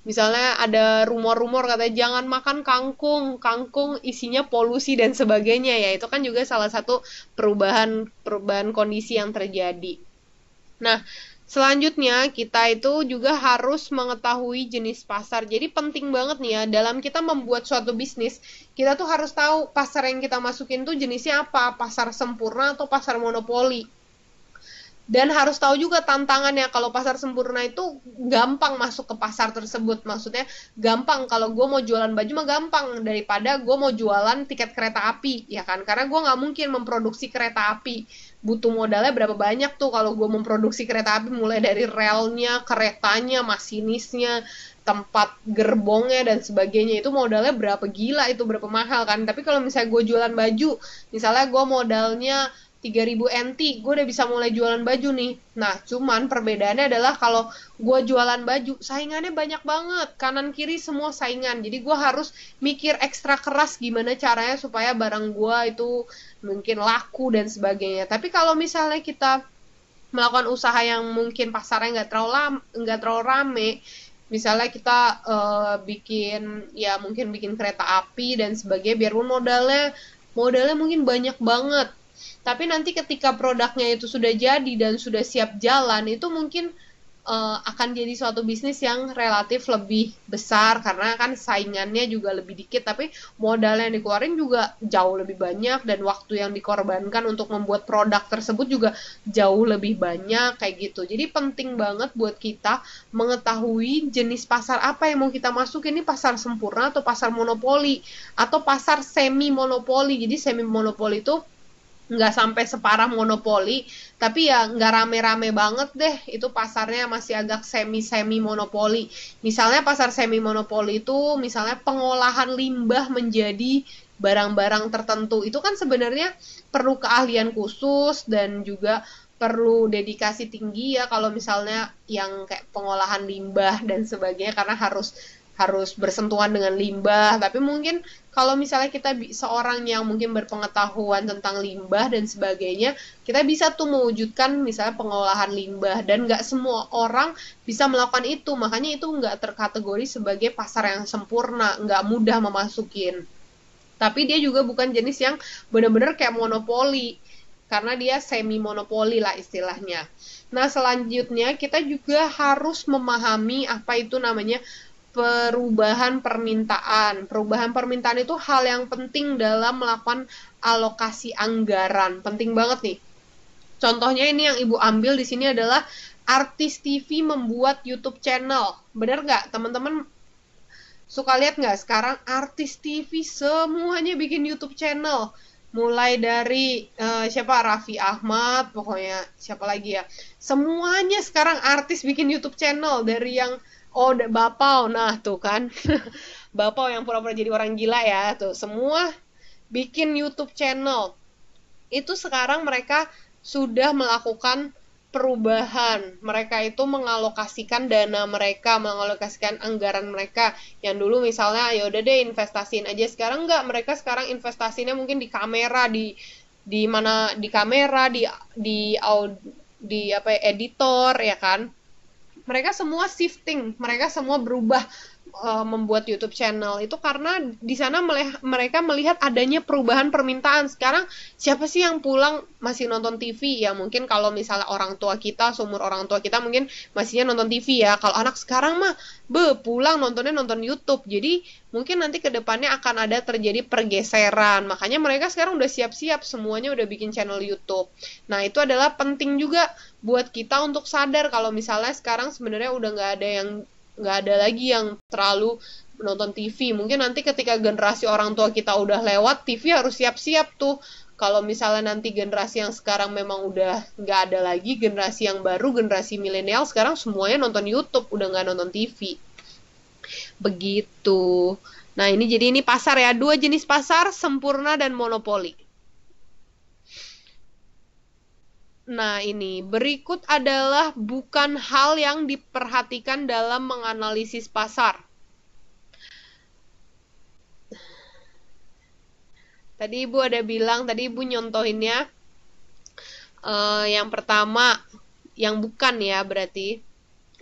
misalnya ada rumor-rumor katanya jangan makan kangkung kangkung isinya polusi dan sebagainya ya itu kan juga salah satu perubahan perubahan kondisi yang terjadi nah Selanjutnya, kita itu juga harus mengetahui jenis pasar. Jadi penting banget nih ya, dalam kita membuat suatu bisnis, kita tuh harus tahu pasar yang kita masukin tuh jenisnya apa, pasar sempurna atau pasar monopoli. Dan harus tahu juga tantangannya, kalau pasar sempurna itu gampang masuk ke pasar tersebut. Maksudnya gampang, kalau gue mau jualan baju mah gampang, daripada gue mau jualan tiket kereta api, ya kan? Karena gue nggak mungkin memproduksi kereta api butuh modalnya berapa banyak tuh kalau gue memproduksi kereta api mulai dari relnya, keretanya, masinisnya, tempat gerbongnya dan sebagainya itu modalnya berapa gila itu berapa mahal kan tapi kalau misalnya gue jualan baju misalnya gue modalnya 3000 NT gue udah bisa mulai jualan baju nih nah cuman perbedaannya adalah kalau gue jualan baju saingannya banyak banget kanan kiri semua saingan jadi gue harus mikir ekstra keras gimana caranya supaya barang gue itu mungkin laku dan sebagainya tapi kalau misalnya kita melakukan usaha yang mungkin pasarnya nggak terlalu lam, nggak terlalu rame misalnya kita uh, bikin ya mungkin bikin kereta api dan sebagainya biarpun modalnya modalnya mungkin banyak banget tapi nanti ketika produknya itu sudah jadi dan sudah siap jalan itu mungkin uh, akan jadi suatu bisnis yang relatif lebih besar karena kan saingannya juga lebih dikit tapi modal yang dikeluarin juga jauh lebih banyak dan waktu yang dikorbankan untuk membuat produk tersebut juga jauh lebih banyak kayak gitu jadi penting banget buat kita mengetahui jenis pasar apa yang mau kita masuk ini pasar sempurna atau pasar monopoli atau pasar semi monopoli jadi semi monopoli itu nggak sampai separah monopoli tapi ya nggak rame-rame banget deh itu pasarnya masih agak semi-semi monopoli misalnya pasar semi monopoli itu misalnya pengolahan limbah menjadi barang-barang tertentu itu kan sebenarnya perlu keahlian khusus dan juga perlu dedikasi tinggi ya kalau misalnya yang kayak pengolahan limbah dan sebagainya karena harus harus bersentuhan dengan limbah tapi mungkin kalau misalnya kita seorang yang mungkin berpengetahuan tentang limbah dan sebagainya, kita bisa tuh mewujudkan misalnya pengolahan limbah dan nggak semua orang bisa melakukan itu, makanya itu nggak terkategori sebagai pasar yang sempurna, nggak mudah memasukin. Tapi dia juga bukan jenis yang benar-benar kayak monopoli, karena dia semi monopoli lah istilahnya. Nah selanjutnya kita juga harus memahami apa itu namanya perubahan permintaan. Perubahan permintaan itu hal yang penting dalam melakukan alokasi anggaran. Penting banget nih. Contohnya ini yang Ibu ambil di sini adalah artis TV membuat YouTube channel. Bener nggak teman-teman? Suka lihat nggak sekarang artis TV semuanya bikin YouTube channel. Mulai dari uh, siapa Raffi Ahmad, pokoknya siapa lagi ya. Semuanya sekarang artis bikin YouTube channel dari yang oh bapau nah tuh kan bapau yang pura-pura jadi orang gila ya tuh semua bikin YouTube channel itu sekarang mereka sudah melakukan perubahan. Mereka itu mengalokasikan dana mereka, mengalokasikan anggaran mereka. Yang dulu misalnya ya udah deh investasiin aja. Sekarang enggak, mereka sekarang investasinya mungkin di kamera, di di mana di kamera, di di di, apa ya, editor ya kan mereka semua shifting, mereka semua berubah uh, membuat YouTube channel itu karena di sana mereka melihat adanya perubahan permintaan. Sekarang siapa sih yang pulang masih nonton TV ya? Mungkin kalau misalnya orang tua kita, seumur orang tua kita mungkin masihnya nonton TV ya. Kalau anak sekarang mah be pulang nontonnya nonton YouTube. Jadi mungkin nanti ke depannya akan ada terjadi pergeseran. Makanya mereka sekarang udah siap-siap semuanya udah bikin channel YouTube. Nah itu adalah penting juga buat kita untuk sadar kalau misalnya sekarang sebenarnya udah nggak ada yang nggak ada lagi yang terlalu nonton TV. Mungkin nanti ketika generasi orang tua kita udah lewat, TV harus siap-siap tuh. Kalau misalnya nanti generasi yang sekarang memang udah nggak ada lagi, generasi yang baru, generasi milenial sekarang semuanya nonton YouTube, udah nggak nonton TV. Begitu. Nah ini jadi ini pasar ya, dua jenis pasar, sempurna dan monopoli. Nah, ini berikut adalah bukan hal yang diperhatikan dalam menganalisis pasar. Tadi Ibu ada bilang, tadi Ibu nyontohinnya uh, eh, yang pertama, yang bukan ya berarti.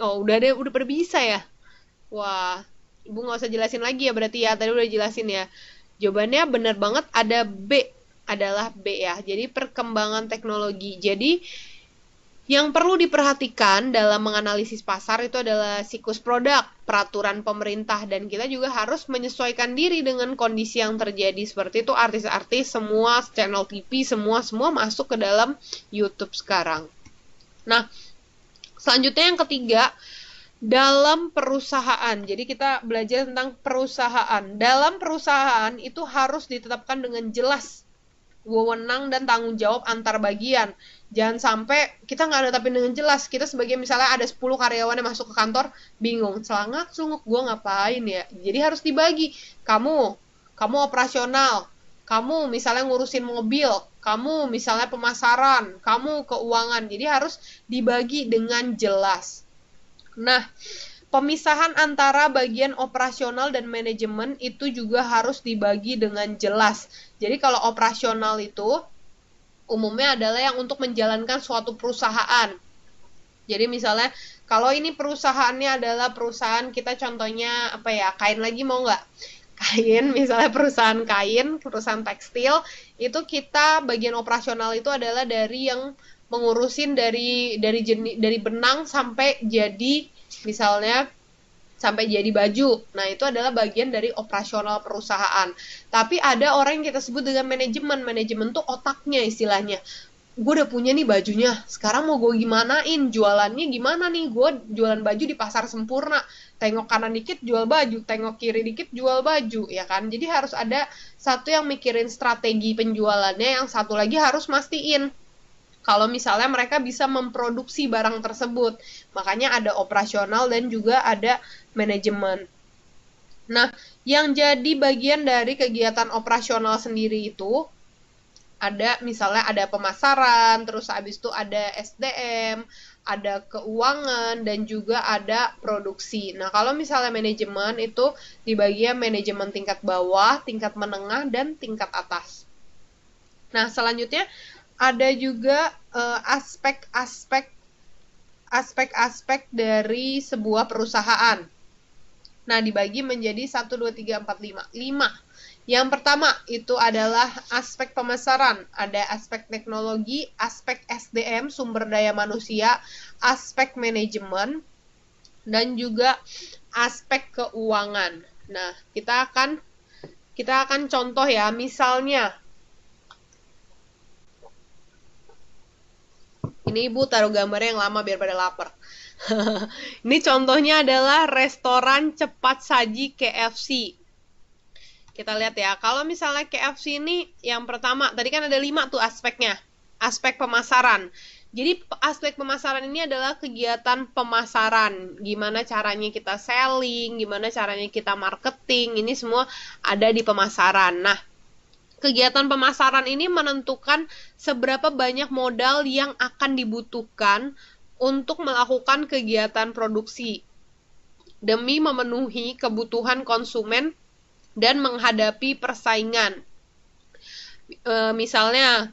Oh, udah deh, udah berbisa ya. Wah, Ibu nggak usah jelasin lagi ya berarti ya, tadi udah jelasin ya. Jawabannya bener banget ada B, adalah B ya. Jadi perkembangan teknologi. Jadi yang perlu diperhatikan dalam menganalisis pasar itu adalah siklus produk, peraturan pemerintah, dan kita juga harus menyesuaikan diri dengan kondisi yang terjadi. Seperti itu artis-artis, semua channel TV, semua-semua masuk ke dalam YouTube sekarang. Nah, selanjutnya yang ketiga, dalam perusahaan. Jadi kita belajar tentang perusahaan. Dalam perusahaan itu harus ditetapkan dengan jelas wewenang dan tanggung jawab antar bagian. Jangan sampai kita nggak ada tapi dengan jelas. Kita sebagai misalnya ada 10 karyawan yang masuk ke kantor, bingung, selangak, sungguh gue ngapain ya. Jadi harus dibagi. Kamu, kamu operasional, kamu misalnya ngurusin mobil, kamu misalnya pemasaran, kamu keuangan. Jadi harus dibagi dengan jelas. Nah, Pemisahan antara bagian operasional dan manajemen itu juga harus dibagi dengan jelas. Jadi kalau operasional itu umumnya adalah yang untuk menjalankan suatu perusahaan. Jadi misalnya kalau ini perusahaannya adalah perusahaan kita contohnya apa ya kain lagi mau nggak? kain, misalnya perusahaan kain, perusahaan tekstil, itu kita bagian operasional itu adalah dari yang mengurusin dari dari jenis dari benang sampai jadi misalnya sampai jadi baju. Nah, itu adalah bagian dari operasional perusahaan. Tapi ada orang yang kita sebut dengan manajemen. Manajemen tuh otaknya istilahnya. Gue udah punya nih bajunya, sekarang mau gue gimanain, jualannya gimana nih, gue jualan baju di pasar sempurna, tengok kanan dikit jual baju, tengok kiri dikit jual baju, ya kan? Jadi harus ada satu yang mikirin strategi penjualannya, yang satu lagi harus mastiin kalau misalnya mereka bisa memproduksi barang tersebut. Makanya ada operasional dan juga ada manajemen. Nah, yang jadi bagian dari kegiatan operasional sendiri itu ada misalnya ada pemasaran, terus habis itu ada SDM, ada keuangan dan juga ada produksi. Nah, kalau misalnya manajemen itu di bagian manajemen tingkat bawah, tingkat menengah dan tingkat atas. Nah, selanjutnya ada juga eh, aspek-aspek uh, aspek-aspek dari sebuah perusahaan. Nah, dibagi menjadi 1, 2, 3, 4, 5. 5. Yang pertama itu adalah aspek pemasaran. Ada aspek teknologi, aspek SDM, sumber daya manusia, aspek manajemen, dan juga aspek keuangan. Nah, kita akan kita akan contoh ya, misalnya ini ibu taruh gambarnya yang lama biar pada lapar. Ini contohnya adalah restoran cepat saji KFC. Kita lihat ya, kalau misalnya KFC ini yang pertama, tadi kan ada lima tuh aspeknya, aspek pemasaran. Jadi aspek pemasaran ini adalah kegiatan pemasaran, gimana caranya kita selling, gimana caranya kita marketing, ini semua ada di pemasaran. Nah, kegiatan pemasaran ini menentukan seberapa banyak modal yang akan dibutuhkan untuk melakukan kegiatan produksi demi memenuhi kebutuhan konsumen dan menghadapi persaingan. E, misalnya,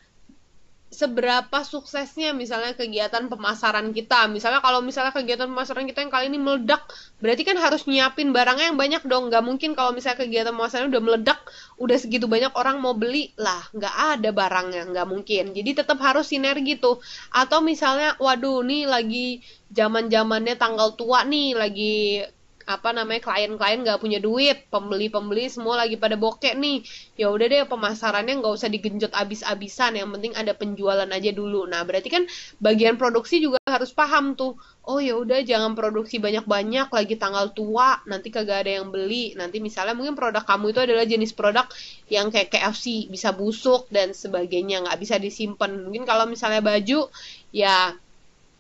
seberapa suksesnya misalnya kegiatan pemasaran kita. Misalnya kalau misalnya kegiatan pemasaran kita yang kali ini meledak, berarti kan harus nyiapin barangnya yang banyak dong. Nggak mungkin kalau misalnya kegiatan pemasaran udah meledak, udah segitu banyak orang mau beli lah, nggak ada barangnya, nggak mungkin. Jadi tetap harus sinergi tuh. Atau misalnya, waduh nih lagi zaman zamannya tanggal tua nih, lagi apa namanya klien-klien nggak punya duit, pembeli-pembeli semua lagi pada bokek nih. Ya udah deh pemasarannya nggak usah digenjot abis-abisan, yang penting ada penjualan aja dulu. Nah berarti kan bagian produksi juga harus paham tuh. Oh ya udah jangan produksi banyak-banyak lagi tanggal tua, nanti kagak ada yang beli. Nanti misalnya mungkin produk kamu itu adalah jenis produk yang kayak KFC bisa busuk dan sebagainya nggak bisa disimpan. Mungkin kalau misalnya baju ya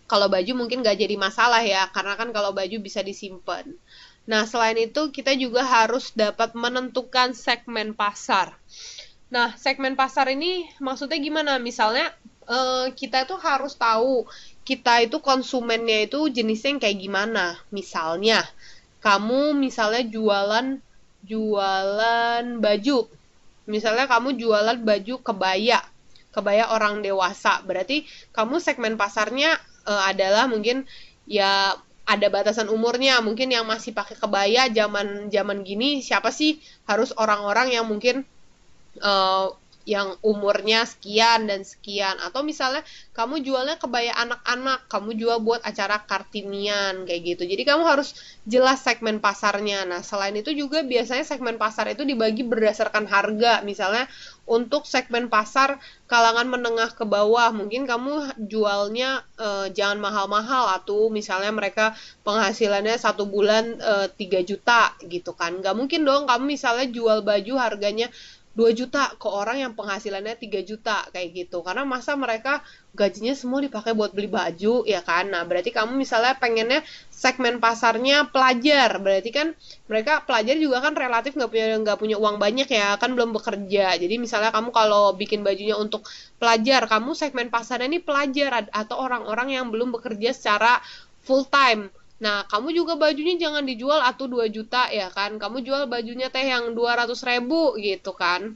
kalau baju mungkin nggak jadi masalah ya karena kan kalau baju bisa disimpan Nah, selain itu kita juga harus dapat menentukan segmen pasar. Nah, segmen pasar ini maksudnya gimana? Misalnya eh, kita itu harus tahu kita itu konsumennya itu jenisnya yang kayak gimana. Misalnya kamu misalnya jualan jualan baju. Misalnya kamu jualan baju kebaya, kebaya orang dewasa. Berarti kamu segmen pasarnya eh, adalah mungkin ya ada batasan umurnya mungkin yang masih pakai kebaya zaman zaman gini siapa sih harus orang-orang yang mungkin uh, yang umurnya sekian dan sekian atau misalnya kamu jualnya kebaya anak-anak kamu jual buat acara kartinian kayak gitu jadi kamu harus jelas segmen pasarnya nah selain itu juga biasanya segmen pasar itu dibagi berdasarkan harga misalnya untuk segmen pasar kalangan menengah ke bawah mungkin kamu jualnya e, jangan mahal-mahal atau misalnya mereka penghasilannya satu bulan e, eh, 3 juta gitu kan nggak mungkin dong kamu misalnya jual baju harganya 2 juta ke orang yang penghasilannya 3 juta kayak gitu. Karena masa mereka gajinya semua dipakai buat beli baju ya kan. Nah, berarti kamu misalnya pengennya segmen pasarnya pelajar. Berarti kan mereka pelajar juga kan relatif nggak punya nggak punya uang banyak ya, kan belum bekerja. Jadi misalnya kamu kalau bikin bajunya untuk pelajar, kamu segmen pasarnya ini pelajar atau orang-orang yang belum bekerja secara full time Nah, kamu juga bajunya jangan dijual atau 2 juta ya kan. Kamu jual bajunya teh yang 200 ribu gitu kan.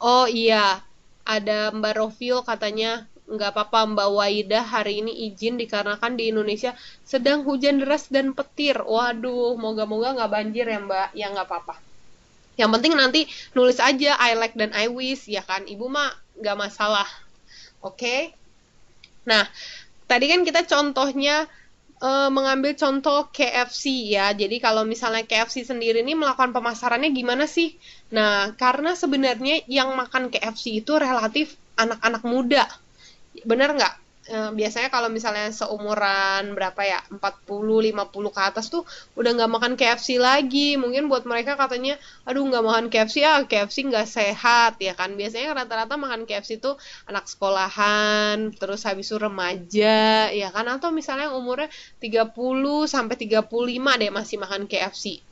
Oh iya, ada Mbak Rofil katanya nggak apa-apa Mbak Waida hari ini izin dikarenakan di Indonesia sedang hujan deras dan petir. Waduh, moga-moga nggak banjir ya Mbak. Ya nggak apa-apa. Yang penting nanti nulis aja I like dan I wish ya kan. Ibu mah nggak masalah. Oke. Okay? Nah, tadi kan kita contohnya uh, mengambil contoh KFC ya. Jadi kalau misalnya KFC sendiri ini melakukan pemasarannya gimana sih? Nah, karena sebenarnya yang makan KFC itu relatif anak-anak muda. Benar nggak? Eh, biasanya kalau misalnya seumuran berapa ya 40 50 ke atas tuh udah nggak makan KFC lagi mungkin buat mereka katanya aduh nggak makan KFC ya ah, KFC nggak sehat ya kan biasanya rata-rata makan KFC tuh anak sekolahan terus habis itu remaja ya kan atau misalnya umurnya 30 sampai 35 deh masih makan KFC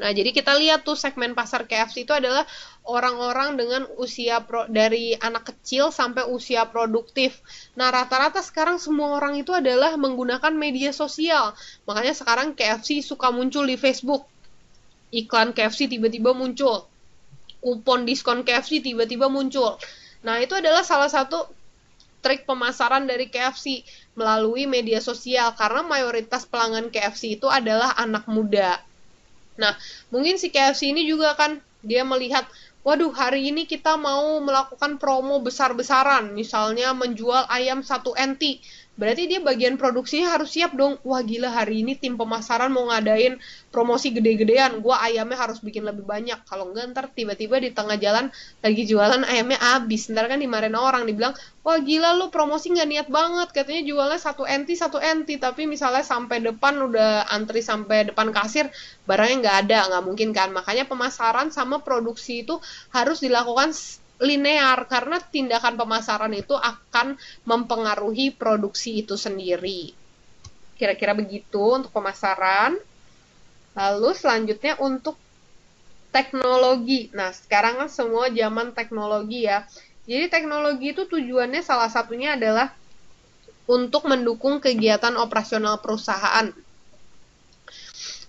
Nah, jadi kita lihat tuh segmen pasar KFC itu adalah orang-orang dengan usia pro, dari anak kecil sampai usia produktif. Nah, rata-rata sekarang semua orang itu adalah menggunakan media sosial. Makanya sekarang KFC suka muncul di Facebook. Iklan KFC tiba-tiba muncul. Kupon diskon KFC tiba-tiba muncul. Nah, itu adalah salah satu trik pemasaran dari KFC melalui media sosial karena mayoritas pelanggan KFC itu adalah anak muda. Nah, mungkin si KFC ini juga kan dia melihat, waduh hari ini kita mau melakukan promo besar-besaran, misalnya menjual ayam satu enti Berarti dia bagian produksinya harus siap dong. Wah gila hari ini tim pemasaran mau ngadain promosi gede-gedean. gue ayamnya harus bikin lebih banyak. Kalau enggak ntar tiba-tiba di tengah jalan lagi jualan ayamnya habis. Ntar kan dimarin orang dibilang, wah gila lu promosi nggak niat banget. Katanya jualnya satu enti satu enti. Tapi misalnya sampai depan udah antri sampai depan kasir barangnya nggak ada, nggak mungkin kan. Makanya pemasaran sama produksi itu harus dilakukan linear karena tindakan pemasaran itu akan mempengaruhi produksi itu sendiri. Kira-kira begitu untuk pemasaran. Lalu selanjutnya untuk teknologi. Nah, sekarang kan semua zaman teknologi ya. Jadi teknologi itu tujuannya salah satunya adalah untuk mendukung kegiatan operasional perusahaan.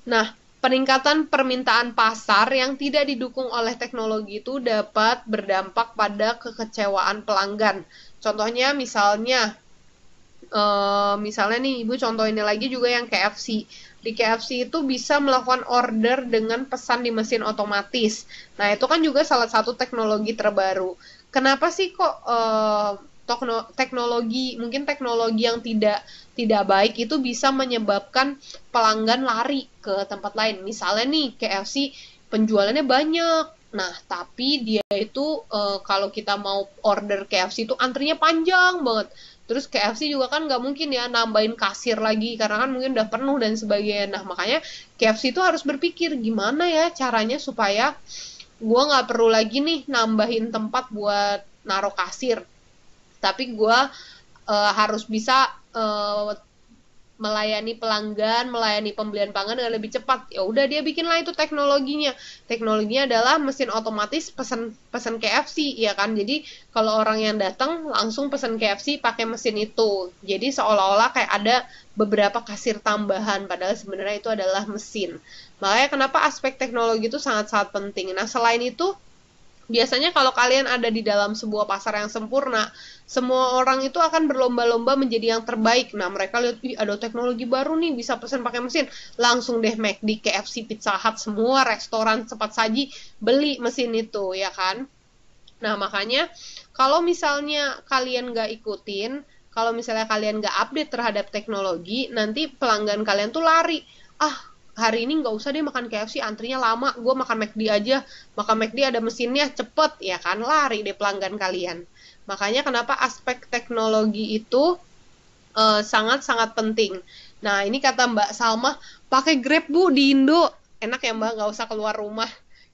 Nah, peningkatan permintaan pasar yang tidak didukung oleh teknologi itu dapat berdampak pada kekecewaan pelanggan. Contohnya misalnya eh, misalnya nih Ibu contoh ini lagi juga yang KFC. Di KFC itu bisa melakukan order dengan pesan di mesin otomatis. Nah, itu kan juga salah satu teknologi terbaru. Kenapa sih kok eh, tokno, teknologi mungkin teknologi yang tidak tidak baik itu bisa menyebabkan pelanggan lari ke tempat lain. Misalnya nih KFC penjualannya banyak. Nah, tapi dia itu e, kalau kita mau order KFC itu antrinya panjang banget. Terus KFC juga kan nggak mungkin ya nambahin kasir lagi karena kan mungkin udah penuh dan sebagainya. Nah, makanya KFC itu harus berpikir gimana ya caranya supaya gue nggak perlu lagi nih nambahin tempat buat naruh kasir tapi gue uh, harus bisa uh, melayani pelanggan, melayani pembelian pangan dengan lebih cepat. Ya udah dia bikin bikinlah itu teknologinya. Teknologinya adalah mesin otomatis pesan pesan KFC, ya kan? Jadi kalau orang yang datang langsung pesan KFC pakai mesin itu. Jadi seolah-olah kayak ada beberapa kasir tambahan, padahal sebenarnya itu adalah mesin. Makanya kenapa aspek teknologi itu sangat-sangat penting. Nah selain itu biasanya kalau kalian ada di dalam sebuah pasar yang sempurna, semua orang itu akan berlomba-lomba menjadi yang terbaik. Nah, mereka lihat, Ih, ada teknologi baru nih, bisa pesan pakai mesin. Langsung deh McD, KFC, Pizza Hut, semua restoran cepat saji beli mesin itu, ya kan? Nah, makanya kalau misalnya kalian nggak ikutin, kalau misalnya kalian nggak update terhadap teknologi, nanti pelanggan kalian tuh lari. Ah, hari ini nggak usah deh makan KFC antrinya lama gue makan McD aja makan McD ada mesinnya cepet ya kan lari deh pelanggan kalian Makanya kenapa aspek teknologi itu eh, sangat-sangat uh, penting. Nah, ini kata Mbak Salma, pakai Grab Bu di Indo. Enak ya Mbak, nggak usah keluar rumah.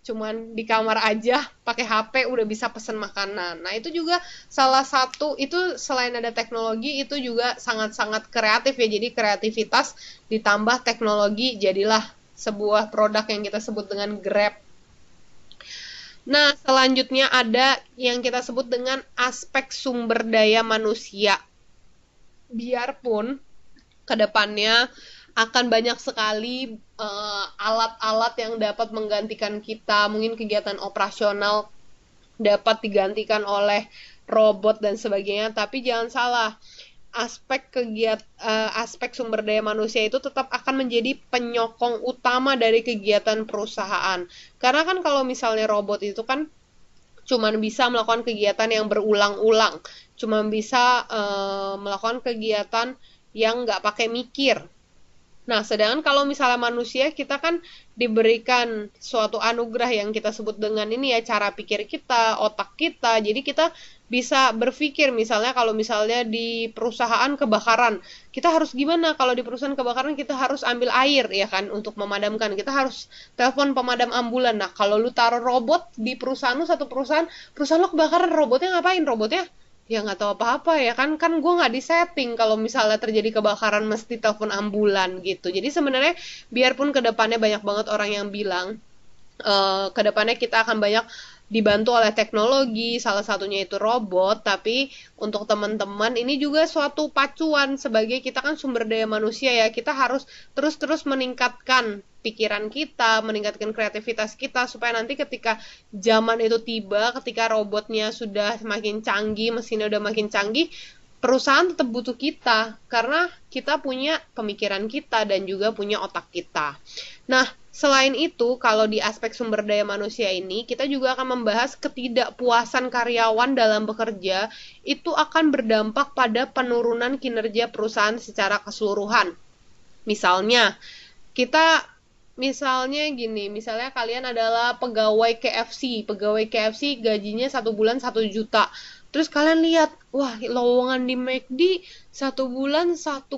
Cuman di kamar aja, pakai HP udah bisa pesen makanan. Nah, itu juga salah satu, itu selain ada teknologi, itu juga sangat-sangat kreatif ya. Jadi kreativitas ditambah teknologi, jadilah sebuah produk yang kita sebut dengan Grab Nah, selanjutnya ada yang kita sebut dengan aspek sumber daya manusia. Biarpun kedepannya akan banyak sekali eh, alat-alat uh, yang dapat menggantikan kita, mungkin kegiatan operasional dapat digantikan oleh robot dan sebagainya, tapi jangan salah aspek kegiatan uh, eh, aspek sumber daya manusia itu tetap akan menjadi penyokong utama dari kegiatan perusahaan. Karena kan kalau misalnya robot itu kan cuman bisa melakukan kegiatan yang berulang-ulang, cuma bisa uh, melakukan kegiatan yang nggak pakai mikir Nah, sedangkan kalau misalnya manusia kita kan diberikan suatu anugerah yang kita sebut dengan ini ya cara pikir kita, otak kita. Jadi kita bisa berpikir misalnya kalau misalnya di perusahaan kebakaran, kita harus gimana kalau di perusahaan kebakaran kita harus ambil air ya kan untuk memadamkan. Kita harus telepon pemadam ambulan. Nah, kalau lu taruh robot di perusahaan lu satu perusahaan, perusahaan lu kebakaran robotnya ngapain? Robotnya ya nggak tahu apa-apa ya kan kan gue nggak di setting kalau misalnya terjadi kebakaran mesti telepon ambulan gitu jadi sebenarnya biarpun kedepannya banyak banget orang yang bilang uh, eh, kedepannya kita akan banyak dibantu oleh teknologi, salah satunya itu robot, tapi untuk teman-teman ini juga suatu pacuan sebagai kita kan sumber daya manusia ya, kita harus terus-terus meningkatkan pikiran kita, meningkatkan kreativitas kita supaya nanti ketika zaman itu tiba, ketika robotnya sudah semakin canggih, mesinnya sudah makin canggih, perusahaan tetap butuh kita karena kita punya pemikiran kita dan juga punya otak kita. Nah, Selain itu, kalau di aspek sumber daya manusia ini, kita juga akan membahas ketidakpuasan karyawan dalam bekerja itu akan berdampak pada penurunan kinerja perusahaan secara keseluruhan. Misalnya, kita misalnya gini, misalnya kalian adalah pegawai KFC, pegawai KFC gajinya satu bulan satu juta. Terus kalian lihat, wah lowongan di McD e satu bulan 1,2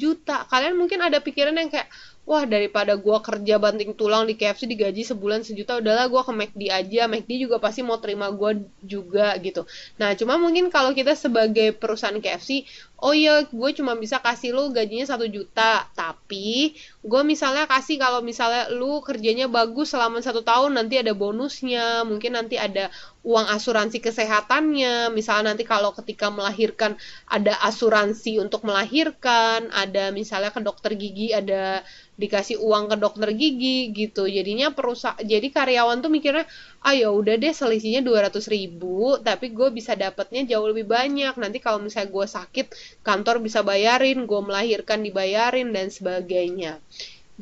juta. Kalian mungkin ada pikiran yang kayak, wah daripada gue kerja banting tulang di KFC digaji sebulan sejuta udahlah gue ke McD aja McD juga pasti mau terima gue juga gitu nah cuma mungkin kalau kita sebagai perusahaan KFC oh iya gue cuma bisa kasih lu gajinya satu juta tapi gue misalnya kasih kalau misalnya lu kerjanya bagus selama satu tahun nanti ada bonusnya mungkin nanti ada uang asuransi kesehatannya misalnya nanti kalau ketika melahirkan ada asuransi untuk melahirkan ada misalnya ke dokter gigi ada dikasih uang ke dokter gigi gitu jadinya perusahaan jadi karyawan tuh mikirnya ayo ah, ya udah deh selisihnya 200 ribu tapi gue bisa dapatnya jauh lebih banyak nanti kalau misalnya gue sakit kantor bisa bayarin gue melahirkan dibayarin dan sebagainya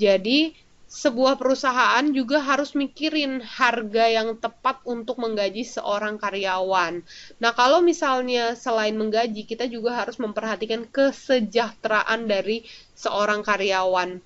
jadi sebuah perusahaan juga harus mikirin harga yang tepat untuk menggaji seorang karyawan. Nah, kalau misalnya selain menggaji, kita juga harus memperhatikan kesejahteraan dari seorang karyawan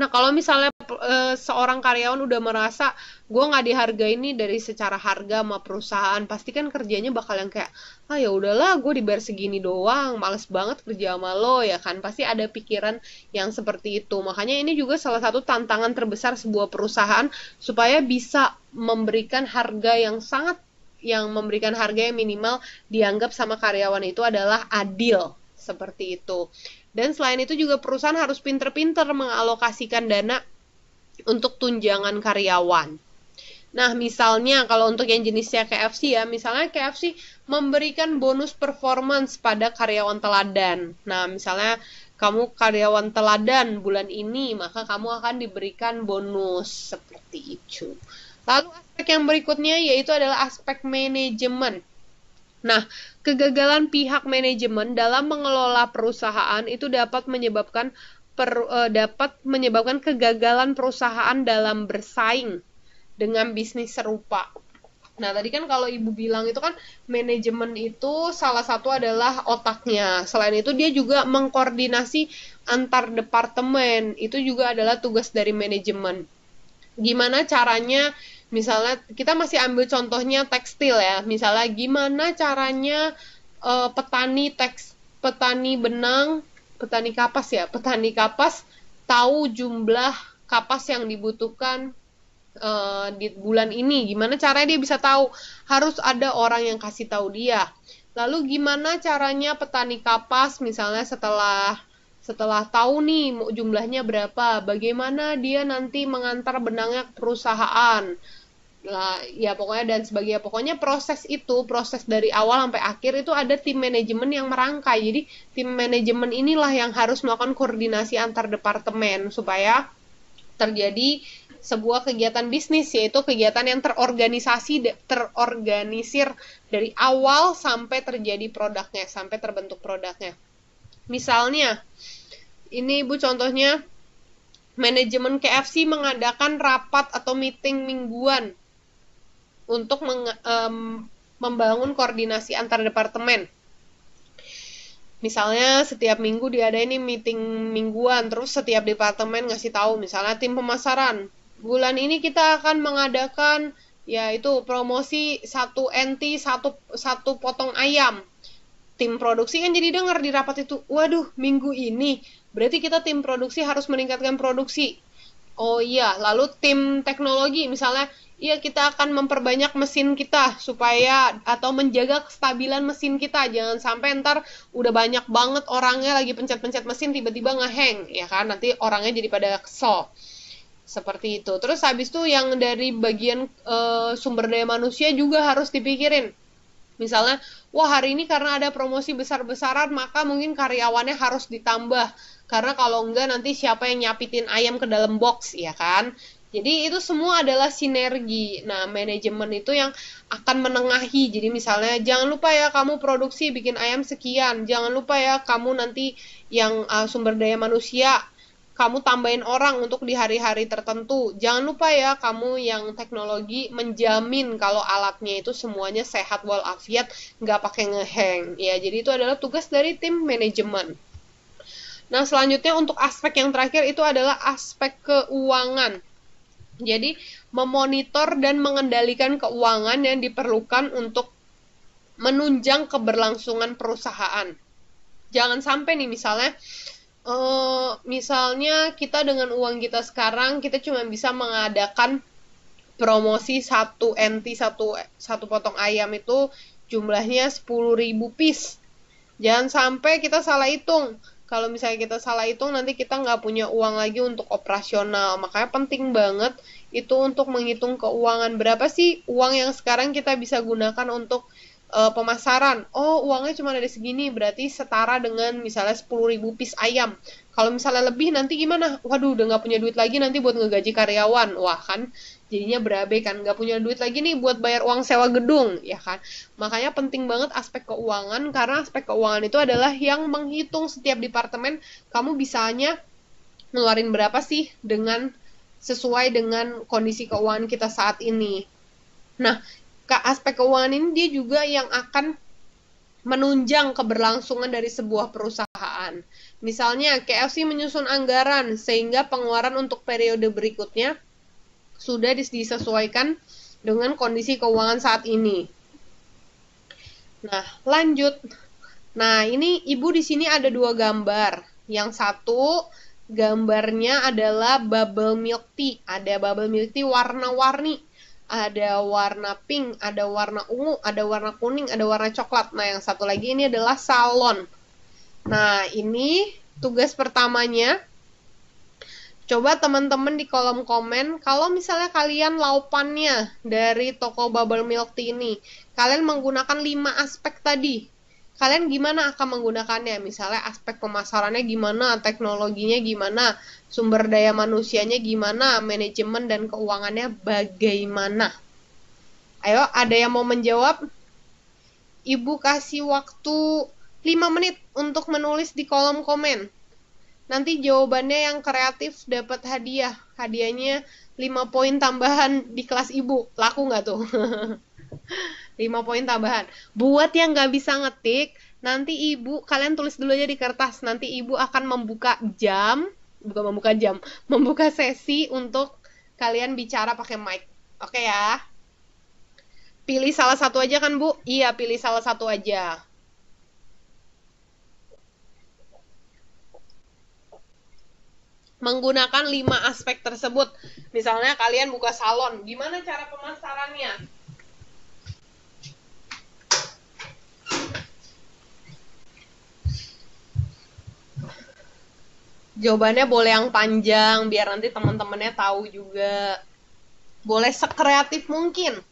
Nah kalau misalnya uh, seorang karyawan udah merasa gue nggak dihargai ini dari secara harga sama perusahaan, pasti kan kerjanya bakal yang kayak ah ya udahlah gue dibayar segini doang, males banget kerja sama lo ya kan. Pasti ada pikiran yang seperti itu. Makanya ini juga salah satu tantangan terbesar sebuah perusahaan supaya bisa memberikan harga yang sangat yang memberikan harga yang minimal dianggap sama karyawan itu adalah adil seperti itu. Dan selain itu juga perusahaan harus pinter-pinter mengalokasikan dana untuk tunjangan karyawan. Nah, misalnya kalau untuk yang jenisnya KFC ya, misalnya KFC memberikan bonus performance pada karyawan teladan. Nah, misalnya kamu karyawan teladan bulan ini, maka kamu akan diberikan bonus seperti itu. Lalu aspek yang berikutnya yaitu adalah aspek manajemen. Nah, Kegagalan pihak manajemen dalam mengelola perusahaan itu dapat menyebabkan per, uh, dapat menyebabkan kegagalan perusahaan dalam bersaing dengan bisnis serupa. Nah, tadi kan kalau Ibu bilang itu kan manajemen itu salah satu adalah otaknya. Selain itu dia juga mengkoordinasi antar departemen. Itu juga adalah tugas dari manajemen. Gimana caranya misalnya kita masih ambil contohnya tekstil ya misalnya gimana caranya uh, petani teks petani benang petani kapas ya petani kapas tahu jumlah kapas yang dibutuhkan uh, di bulan ini gimana caranya dia bisa tahu harus ada orang yang kasih tahu dia lalu gimana caranya petani kapas misalnya setelah setelah tahu nih jumlahnya berapa, bagaimana dia nanti mengantar benangnya ke perusahaan, lah ya pokoknya dan sebagainya pokoknya proses itu proses dari awal sampai akhir itu ada tim manajemen yang merangkai jadi tim manajemen inilah yang harus melakukan koordinasi antar departemen supaya terjadi sebuah kegiatan bisnis yaitu kegiatan yang terorganisasi terorganisir dari awal sampai terjadi produknya sampai terbentuk produknya misalnya ini ibu contohnya manajemen KFC mengadakan rapat atau meeting mingguan untuk meng, um, membangun koordinasi antar departemen. Misalnya setiap minggu diadain ini meeting mingguan, terus setiap departemen ngasih tahu, misalnya tim pemasaran, bulan ini kita akan mengadakan yaitu promosi satu NT satu satu potong ayam. Tim produksi kan jadi dengar di rapat itu, waduh minggu ini berarti kita tim produksi harus meningkatkan produksi Oh iya, lalu tim teknologi misalnya, iya kita akan memperbanyak mesin kita supaya atau menjaga kestabilan mesin kita. Jangan sampai ntar udah banyak banget orangnya lagi pencet-pencet mesin tiba-tiba ngeheng, ya kan? Nanti orangnya jadi pada kesel. Seperti itu. Terus habis itu yang dari bagian e, sumber daya manusia juga harus dipikirin. Misalnya, wah hari ini karena ada promosi besar-besaran maka mungkin karyawannya harus ditambah karena kalau enggak nanti siapa yang nyapitin ayam ke dalam box ya kan jadi itu semua adalah sinergi. Nah, manajemen itu yang akan menengahi. Jadi misalnya jangan lupa ya kamu produksi bikin ayam sekian. Jangan lupa ya kamu nanti yang uh, sumber daya manusia kamu tambahin orang untuk di hari-hari tertentu. Jangan lupa ya kamu yang teknologi menjamin kalau alatnya itu semuanya sehat walafiat, nggak pakai ngeheng. Ya, jadi itu adalah tugas dari tim manajemen. Nah, selanjutnya untuk aspek yang terakhir itu adalah aspek keuangan. Jadi, memonitor dan mengendalikan keuangan yang diperlukan untuk menunjang keberlangsungan perusahaan. Jangan sampai nih misalnya uh, misalnya kita dengan uang kita sekarang kita cuma bisa mengadakan promosi satu enti satu satu potong ayam itu jumlahnya 10.000 piece. Jangan sampai kita salah hitung kalau misalnya kita salah hitung nanti kita nggak punya uang lagi untuk operasional makanya penting banget itu untuk menghitung keuangan berapa sih uang yang sekarang kita bisa gunakan untuk uh, pemasaran oh uangnya cuma ada segini berarti setara dengan misalnya 10.000 piece ayam kalau misalnya lebih nanti gimana waduh udah nggak punya duit lagi nanti buat ngegaji karyawan wah kan jadinya berabe kan nggak punya duit lagi nih buat bayar uang sewa gedung ya kan makanya penting banget aspek keuangan karena aspek keuangan itu adalah yang menghitung setiap departemen kamu bisanya ngeluarin berapa sih dengan sesuai dengan kondisi keuangan kita saat ini nah ke aspek keuangan ini dia juga yang akan menunjang keberlangsungan dari sebuah perusahaan misalnya KFC menyusun anggaran sehingga pengeluaran untuk periode berikutnya sudah disesuaikan dengan kondisi keuangan saat ini. Nah, lanjut. Nah, ini Ibu di sini ada dua gambar. Yang satu gambarnya adalah bubble milk tea. Ada bubble milk tea warna-warni. Ada warna pink, ada warna ungu, ada warna kuning, ada warna coklat. Nah, yang satu lagi ini adalah salon. Nah, ini tugas pertamanya Coba teman-teman di kolom komen, kalau misalnya kalian laupannya dari toko bubble milk tea ini, kalian menggunakan 5 aspek tadi. Kalian gimana akan menggunakannya? Misalnya aspek pemasarannya gimana, teknologinya gimana, sumber daya manusianya gimana, manajemen dan keuangannya bagaimana. Ayo, ada yang mau menjawab? Ibu kasih waktu 5 menit untuk menulis di kolom komen. Nanti jawabannya yang kreatif dapat hadiah. Hadiahnya 5 poin tambahan di kelas ibu. Laku nggak tuh? 5 poin tambahan. Buat yang nggak bisa ngetik, nanti ibu, kalian tulis dulu aja di kertas. Nanti ibu akan membuka jam, bukan membuka jam, membuka sesi untuk kalian bicara pakai mic. Oke okay ya? Pilih salah satu aja kan, Bu? Iya, pilih salah satu aja. menggunakan lima aspek tersebut. Misalnya kalian buka salon, gimana cara pemasarannya? Jawabannya boleh yang panjang biar nanti teman-temannya tahu juga. Boleh sekreatif mungkin.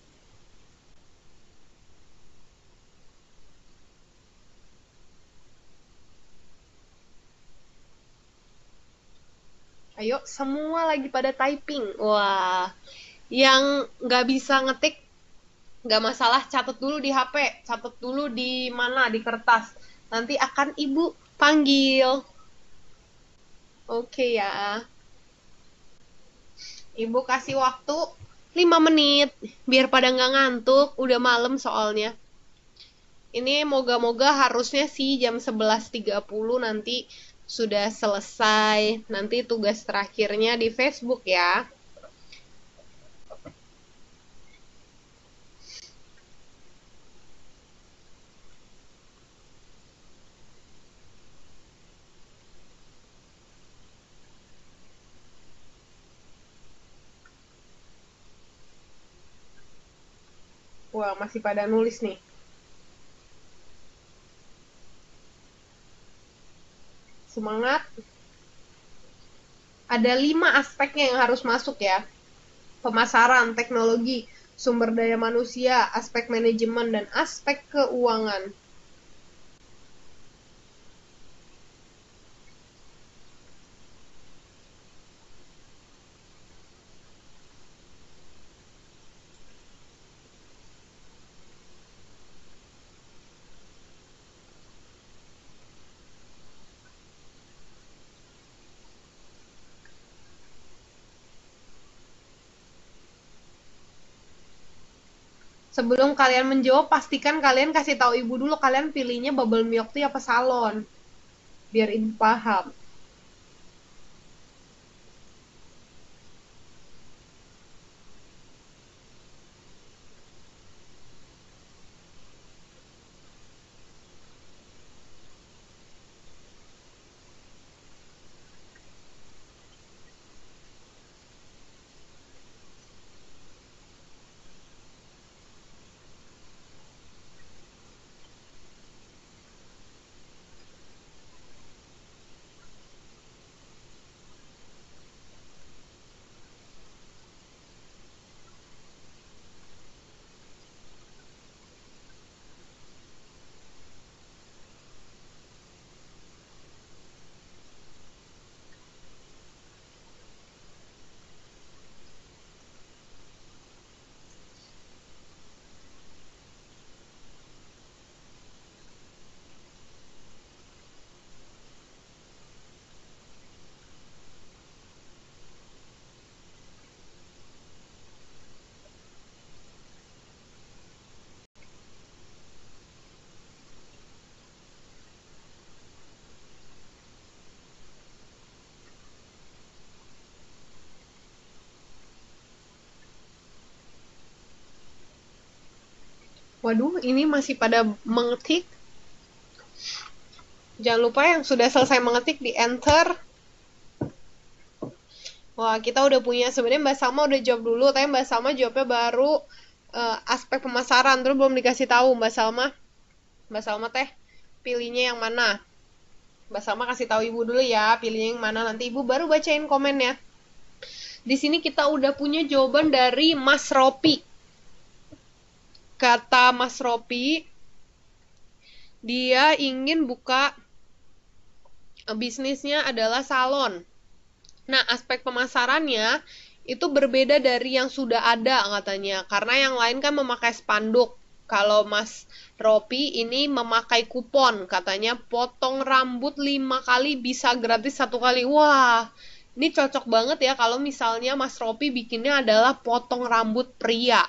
Ayo, semua lagi pada typing. Wah, yang nggak bisa ngetik, nggak masalah, catat dulu di HP, catat dulu di mana, di kertas. Nanti akan ibu panggil. Oke ya. Ibu kasih waktu 5 menit, biar pada nggak ngantuk, udah malam soalnya ini moga-moga harusnya sih jam 11.30 nanti sudah selesai. Nanti tugas terakhirnya di Facebook ya. Wah, masih pada nulis nih. semangat ada lima aspeknya yang harus masuk ya pemasaran teknologi sumber daya manusia aspek manajemen dan aspek keuangan sebelum kalian menjawab pastikan kalian kasih tahu ibu dulu kalian pilihnya bubble milk tuh apa salon biar ibu paham waduh ini masih pada mengetik jangan lupa yang sudah selesai mengetik di enter wah kita udah punya sebenarnya mbak Salma udah jawab dulu tapi mbak Salma jawabnya baru uh, aspek pemasaran terus belum dikasih tahu mbak Salma mbak Salma teh pilihnya yang mana mbak Salma kasih tahu ibu dulu ya pilihnya yang mana nanti ibu baru bacain komennya di sini kita udah punya jawaban dari Mas Ropi kata Mas Ropi dia ingin buka bisnisnya adalah salon. Nah, aspek pemasarannya itu berbeda dari yang sudah ada katanya. Karena yang lain kan memakai spanduk. Kalau Mas Ropi ini memakai kupon katanya potong rambut 5 kali bisa gratis satu kali. Wah, ini cocok banget ya kalau misalnya Mas Ropi bikinnya adalah potong rambut pria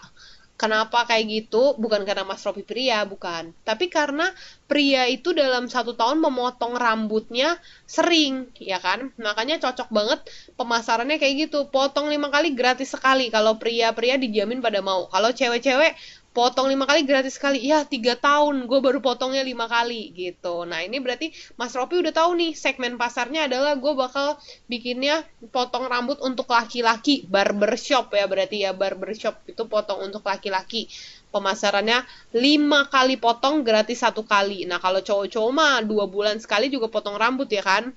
Kenapa kayak gitu? Bukan karena Mas Robi pria, bukan. Tapi karena pria itu dalam satu tahun memotong rambutnya sering, ya kan? Makanya cocok banget pemasarannya kayak gitu. Potong lima kali gratis sekali. Kalau pria-pria dijamin pada mau. Kalau cewek-cewek potong lima kali gratis sekali ya tiga tahun gue baru potongnya lima kali gitu nah ini berarti mas Ropi udah tahu nih segmen pasarnya adalah gue bakal bikinnya potong rambut untuk laki-laki barbershop ya berarti ya barbershop itu potong untuk laki-laki pemasarannya lima kali potong gratis satu kali nah kalau cowok-cowok mah dua bulan sekali juga potong rambut ya kan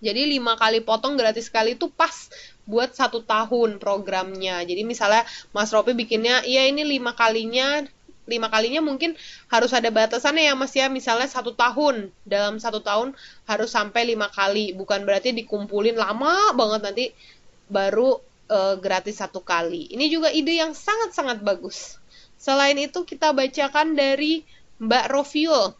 jadi lima kali potong gratis sekali itu pas buat satu tahun programnya. Jadi misalnya Mas Ropi bikinnya, ya ini lima kalinya lima kalinya mungkin harus ada batasannya ya mas ya misalnya satu tahun dalam satu tahun harus sampai lima kali bukan berarti dikumpulin lama banget nanti baru e, gratis satu kali ini juga ide yang sangat sangat bagus selain itu kita bacakan dari Mbak Rofiul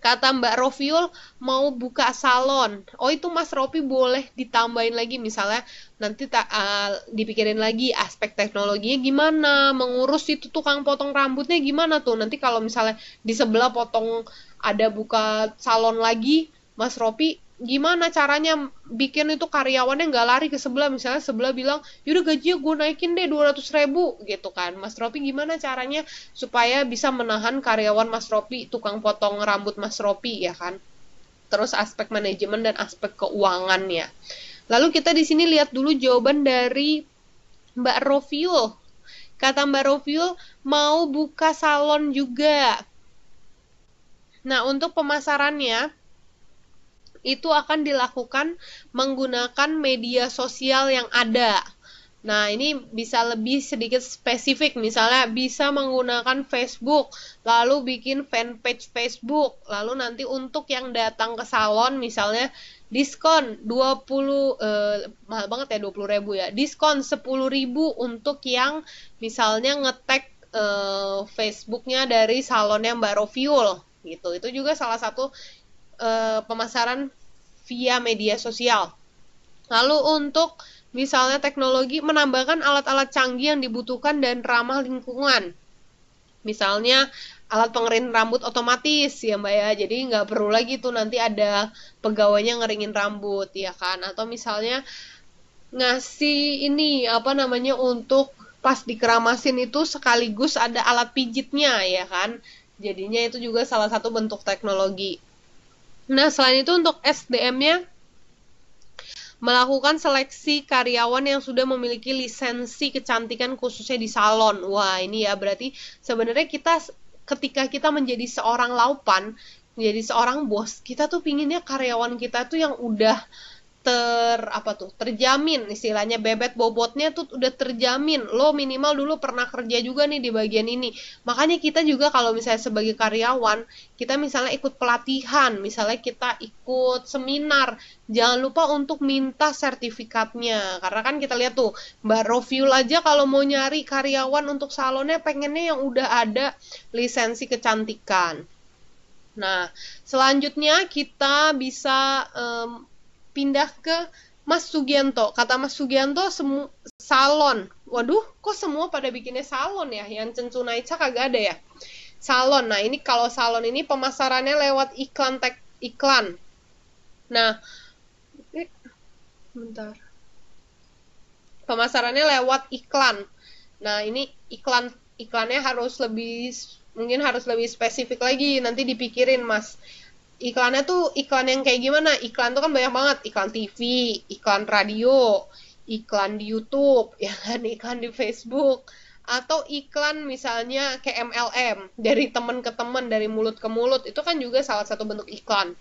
Kata Mbak Rofiul mau buka salon. Oh itu Mas Ropi boleh ditambahin lagi misalnya nanti tak uh, eh, dipikirin lagi aspek teknologinya gimana, mengurus itu tukang potong rambutnya gimana tuh. Nanti kalau misalnya di sebelah potong ada buka salon lagi, Mas Ropi gimana caranya bikin itu karyawannya nggak lari ke sebelah misalnya sebelah bilang yaudah gajinya gue naikin deh 200 ribu gitu kan Mas Ropi gimana caranya supaya bisa menahan karyawan Mas Ropi tukang potong rambut Mas Ropi ya kan terus aspek manajemen dan aspek keuangannya lalu kita di sini lihat dulu jawaban dari Mbak Rofiul kata Mbak Rofiul mau buka salon juga nah untuk pemasarannya itu akan dilakukan menggunakan media sosial yang ada. Nah, ini bisa lebih sedikit spesifik, misalnya bisa menggunakan Facebook, lalu bikin fanpage Facebook, lalu nanti untuk yang datang ke salon misalnya diskon 20 eh, mahal banget ya 20 ribu ya. Diskon 10 ribu untuk yang misalnya ngetek eh, Facebooknya dari salonnya Mbak Rofiul gitu. Itu juga salah satu Eh, pemasaran via media sosial. Lalu untuk misalnya teknologi menambahkan alat-alat canggih yang dibutuhkan dan ramah lingkungan. Misalnya alat pengering rambut otomatis ya mbak ya jadi nggak perlu lagi tuh nanti ada pegawainya ngeringin rambut ya kan atau misalnya ngasih ini apa namanya untuk pas dikeramasin itu sekaligus ada alat pijitnya ya kan jadinya itu juga salah satu bentuk teknologi Nah, selain itu untuk SDM-nya melakukan seleksi karyawan yang sudah memiliki lisensi kecantikan khususnya di salon. Wah, ini ya berarti sebenarnya kita ketika kita menjadi seorang laupan, menjadi seorang bos, kita tuh pinginnya karyawan kita tuh yang udah ter apa tuh terjamin istilahnya bebet bobotnya tuh udah terjamin lo minimal dulu pernah kerja juga nih di bagian ini makanya kita juga kalau misalnya sebagai karyawan kita misalnya ikut pelatihan misalnya kita ikut seminar jangan lupa untuk minta sertifikatnya karena kan kita lihat tuh mbak Rofiul aja kalau mau nyari karyawan untuk salonnya pengennya yang udah ada lisensi kecantikan Nah, selanjutnya kita bisa um, pindah ke Mas Sugianto. Kata Mas Sugianto semu salon. Waduh, kok semua pada bikinnya salon ya? Yang naica kagak ada ya? Salon. Nah, ini kalau salon ini pemasarannya lewat iklan tek iklan. Nah, bentar. Pemasarannya lewat iklan. Nah, ini iklan iklannya harus lebih mungkin harus lebih spesifik lagi nanti dipikirin Mas iklannya tuh iklan yang kayak gimana? Iklan tuh kan banyak banget, iklan TV, iklan radio, iklan di YouTube, ya kan iklan di Facebook atau iklan misalnya kayak MLM dari temen ke temen dari mulut ke mulut itu kan juga salah satu bentuk iklan.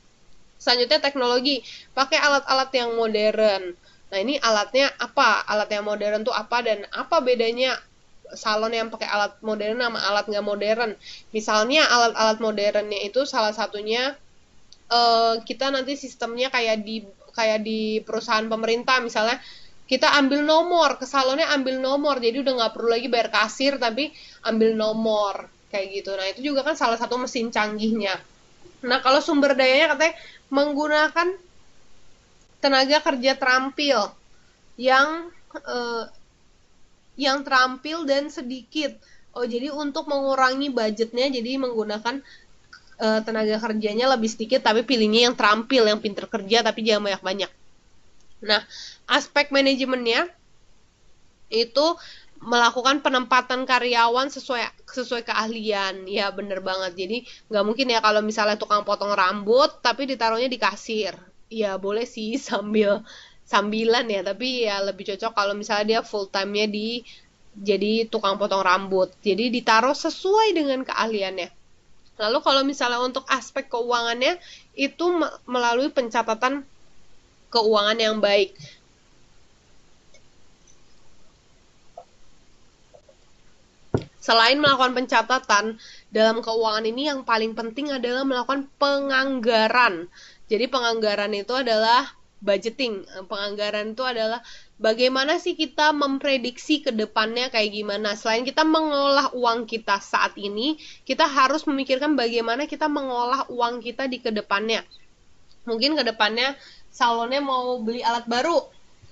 Selanjutnya teknologi, pakai alat-alat yang modern. Nah, ini alatnya apa? Alat yang modern tuh apa dan apa bedanya salon yang pakai alat modern sama alat nggak modern. Misalnya alat-alat modernnya itu salah satunya Eh, kita nanti sistemnya kayak di kayak di perusahaan pemerintah misalnya kita ambil nomor ke salonnya ambil nomor jadi udah nggak perlu lagi bayar kasir tapi ambil nomor kayak gitu nah itu juga kan salah satu mesin canggihnya nah kalau sumber dayanya katanya menggunakan tenaga kerja terampil yang eh, yang terampil dan sedikit oh jadi untuk mengurangi budgetnya jadi menggunakan uh, tenaga kerjanya lebih sedikit tapi pilihnya yang terampil yang pinter kerja tapi jangan banyak banyak nah aspek manajemennya itu melakukan penempatan karyawan sesuai sesuai keahlian ya bener banget jadi nggak mungkin ya kalau misalnya tukang potong rambut tapi ditaruhnya di kasir ya boleh sih sambil sambilan ya tapi ya lebih cocok kalau misalnya dia full time nya di jadi tukang potong rambut jadi ditaruh sesuai dengan keahliannya Lalu kalau misalnya untuk aspek keuangannya itu melalui pencatatan keuangan yang baik. Selain melakukan pencatatan dalam keuangan ini yang paling penting adalah melakukan penganggaran. Jadi penganggaran itu adalah budgeting. Penganggaran itu adalah bagaimana sih kita memprediksi ke depannya kayak gimana? Selain kita mengolah uang kita saat ini, kita harus memikirkan bagaimana kita mengolah uang kita di ke depannya. Mungkin ke depannya salonnya mau beli alat baru,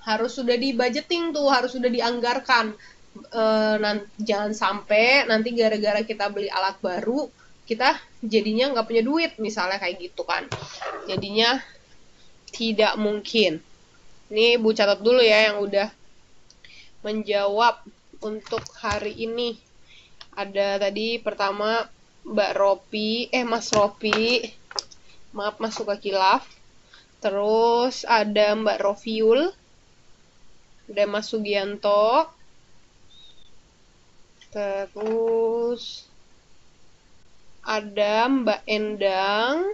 harus sudah di budgeting tuh, harus sudah dianggarkan. E, nanti, jangan sampai nanti gara-gara kita beli alat baru kita jadinya nggak punya duit misalnya kayak gitu kan jadinya tidak mungkin ini Bu catat dulu ya yang udah menjawab untuk hari ini. Ada tadi pertama Mbak Ropi, eh Mas Ropi. Maaf Mas suka kilaf. Terus ada Mbak Rofiul. Ada Mas Sugianto. Terus ada Mbak Endang.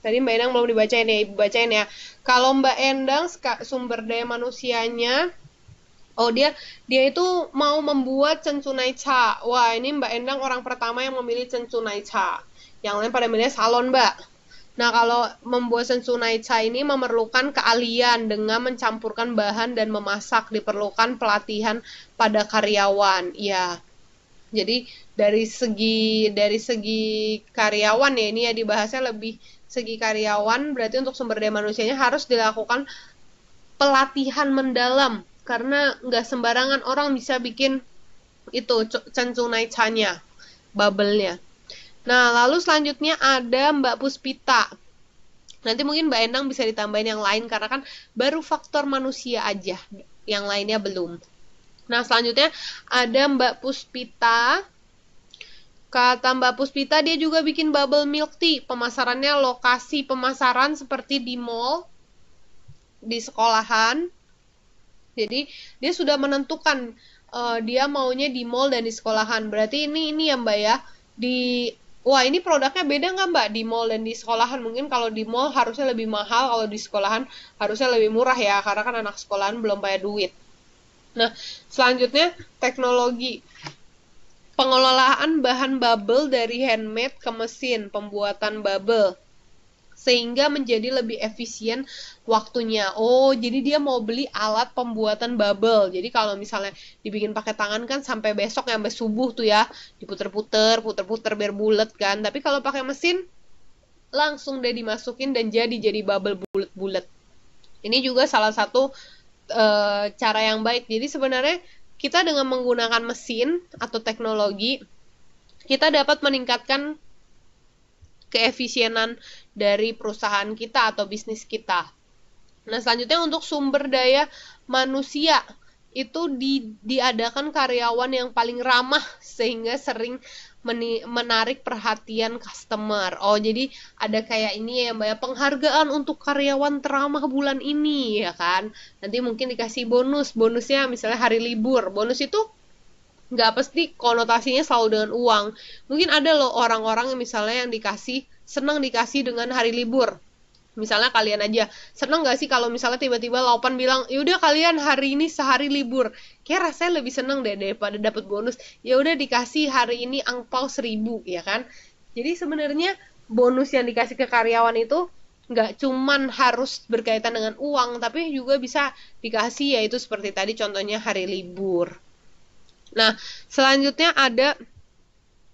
Tadi Mbak Endang belum dibacain ya, Ibu bacain ya. Kalau Mbak Endang sumber daya manusianya Oh dia dia itu mau membuat cencunai cha. Wah ini Mbak Endang orang pertama yang memilih cencunai cha. Yang lain pada milih salon Mbak. Nah kalau membuat cencunai cha ini memerlukan keahlian dengan mencampurkan bahan dan memasak diperlukan pelatihan pada karyawan. Ya jadi dari segi dari segi karyawan ya ini ya dibahasnya lebih segi karyawan berarti untuk sumber daya manusianya harus dilakukan pelatihan mendalam karena nggak sembarangan orang bisa bikin itu cencung naicanya bubble-nya. Nah, lalu selanjutnya ada Mbak Puspita. Nanti mungkin Mbak Endang bisa ditambahin yang lain karena kan baru faktor manusia aja, yang lainnya belum. Nah, selanjutnya ada Mbak Puspita Kata Mbak Puspita, dia juga bikin bubble milk tea. Pemasarannya lokasi pemasaran seperti di mall, di sekolahan. Jadi dia sudah menentukan uh, dia maunya di mall dan di sekolahan. Berarti ini ini ya Mbak ya di Wah ini produknya beda nggak mbak di mall dan di sekolahan mungkin kalau di mall harusnya lebih mahal kalau di sekolahan harusnya lebih murah ya karena kan anak sekolahan belum bayar duit. Nah selanjutnya teknologi pengelolaan bahan bubble dari handmade ke mesin pembuatan bubble sehingga menjadi lebih efisien waktunya. Oh, jadi dia mau beli alat pembuatan bubble. Jadi kalau misalnya dibikin pakai tangan kan sampai besok ya, sampai subuh tuh ya, diputer-puter, puter-puter biar bulat kan. Tapi kalau pakai mesin langsung deh dimasukin dan jadi jadi bubble bulat-bulat. Ini juga salah satu e, cara yang baik. Jadi sebenarnya kita dengan menggunakan mesin atau teknologi, kita dapat meningkatkan keefisienan dari perusahaan kita atau bisnis kita. Nah, selanjutnya untuk sumber daya manusia itu di, diadakan karyawan yang paling ramah sehingga sering menarik perhatian customer. Oh, jadi ada kayak ini ya, Mbak ya, penghargaan untuk karyawan teramah bulan ini ya kan. Nanti mungkin dikasih bonus, bonusnya misalnya hari libur. Bonus itu nggak pasti konotasinya selalu dengan uang. Mungkin ada loh orang-orang yang misalnya yang dikasih senang dikasih dengan hari libur misalnya kalian aja seneng gak sih kalau misalnya tiba-tiba Laupan bilang yaudah kalian hari ini sehari libur kayak rasanya lebih seneng deh daripada dapat bonus ya udah dikasih hari ini angpau seribu ya kan jadi sebenarnya bonus yang dikasih ke karyawan itu nggak cuman harus berkaitan dengan uang tapi juga bisa dikasih yaitu seperti tadi contohnya hari libur nah selanjutnya ada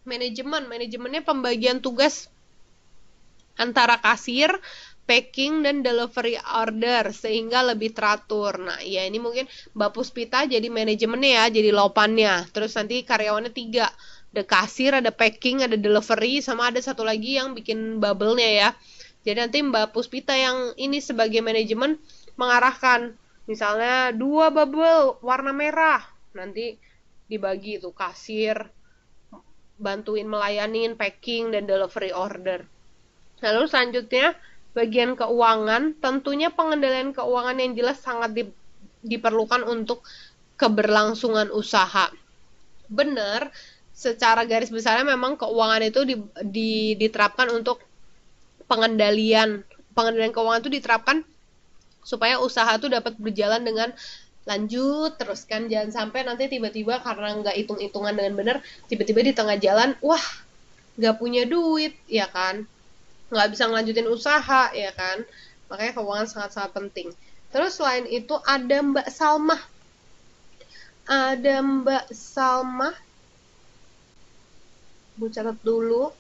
manajemen manajemennya pembagian tugas antara kasir packing dan delivery order sehingga lebih teratur. Nah, ya ini mungkin Mbak Puspita jadi manajemennya ya, jadi lopannya. Terus nanti karyawannya tiga, ada kasir, ada packing, ada delivery, sama ada satu lagi yang bikin bubble-nya ya. Jadi nanti Mbak Puspita yang ini sebagai manajemen mengarahkan misalnya dua bubble warna merah nanti dibagi itu kasir bantuin melayanin packing dan delivery order. Nah, lalu selanjutnya bagian keuangan, tentunya pengendalian keuangan yang jelas sangat di, diperlukan untuk keberlangsungan usaha. Benar, secara garis besarnya memang keuangan itu di, di, diterapkan untuk pengendalian pengendalian keuangan itu diterapkan supaya usaha itu dapat berjalan dengan lanjut terus kan jangan sampai nanti tiba-tiba karena nggak hitung-hitungan dengan benar tiba-tiba di tengah jalan wah nggak punya duit ya kan nggak bisa ngelanjutin usaha ya kan makanya keuangan sangat-sangat penting terus selain itu ada Mbak Salma ada Mbak Salma Bu catat dulu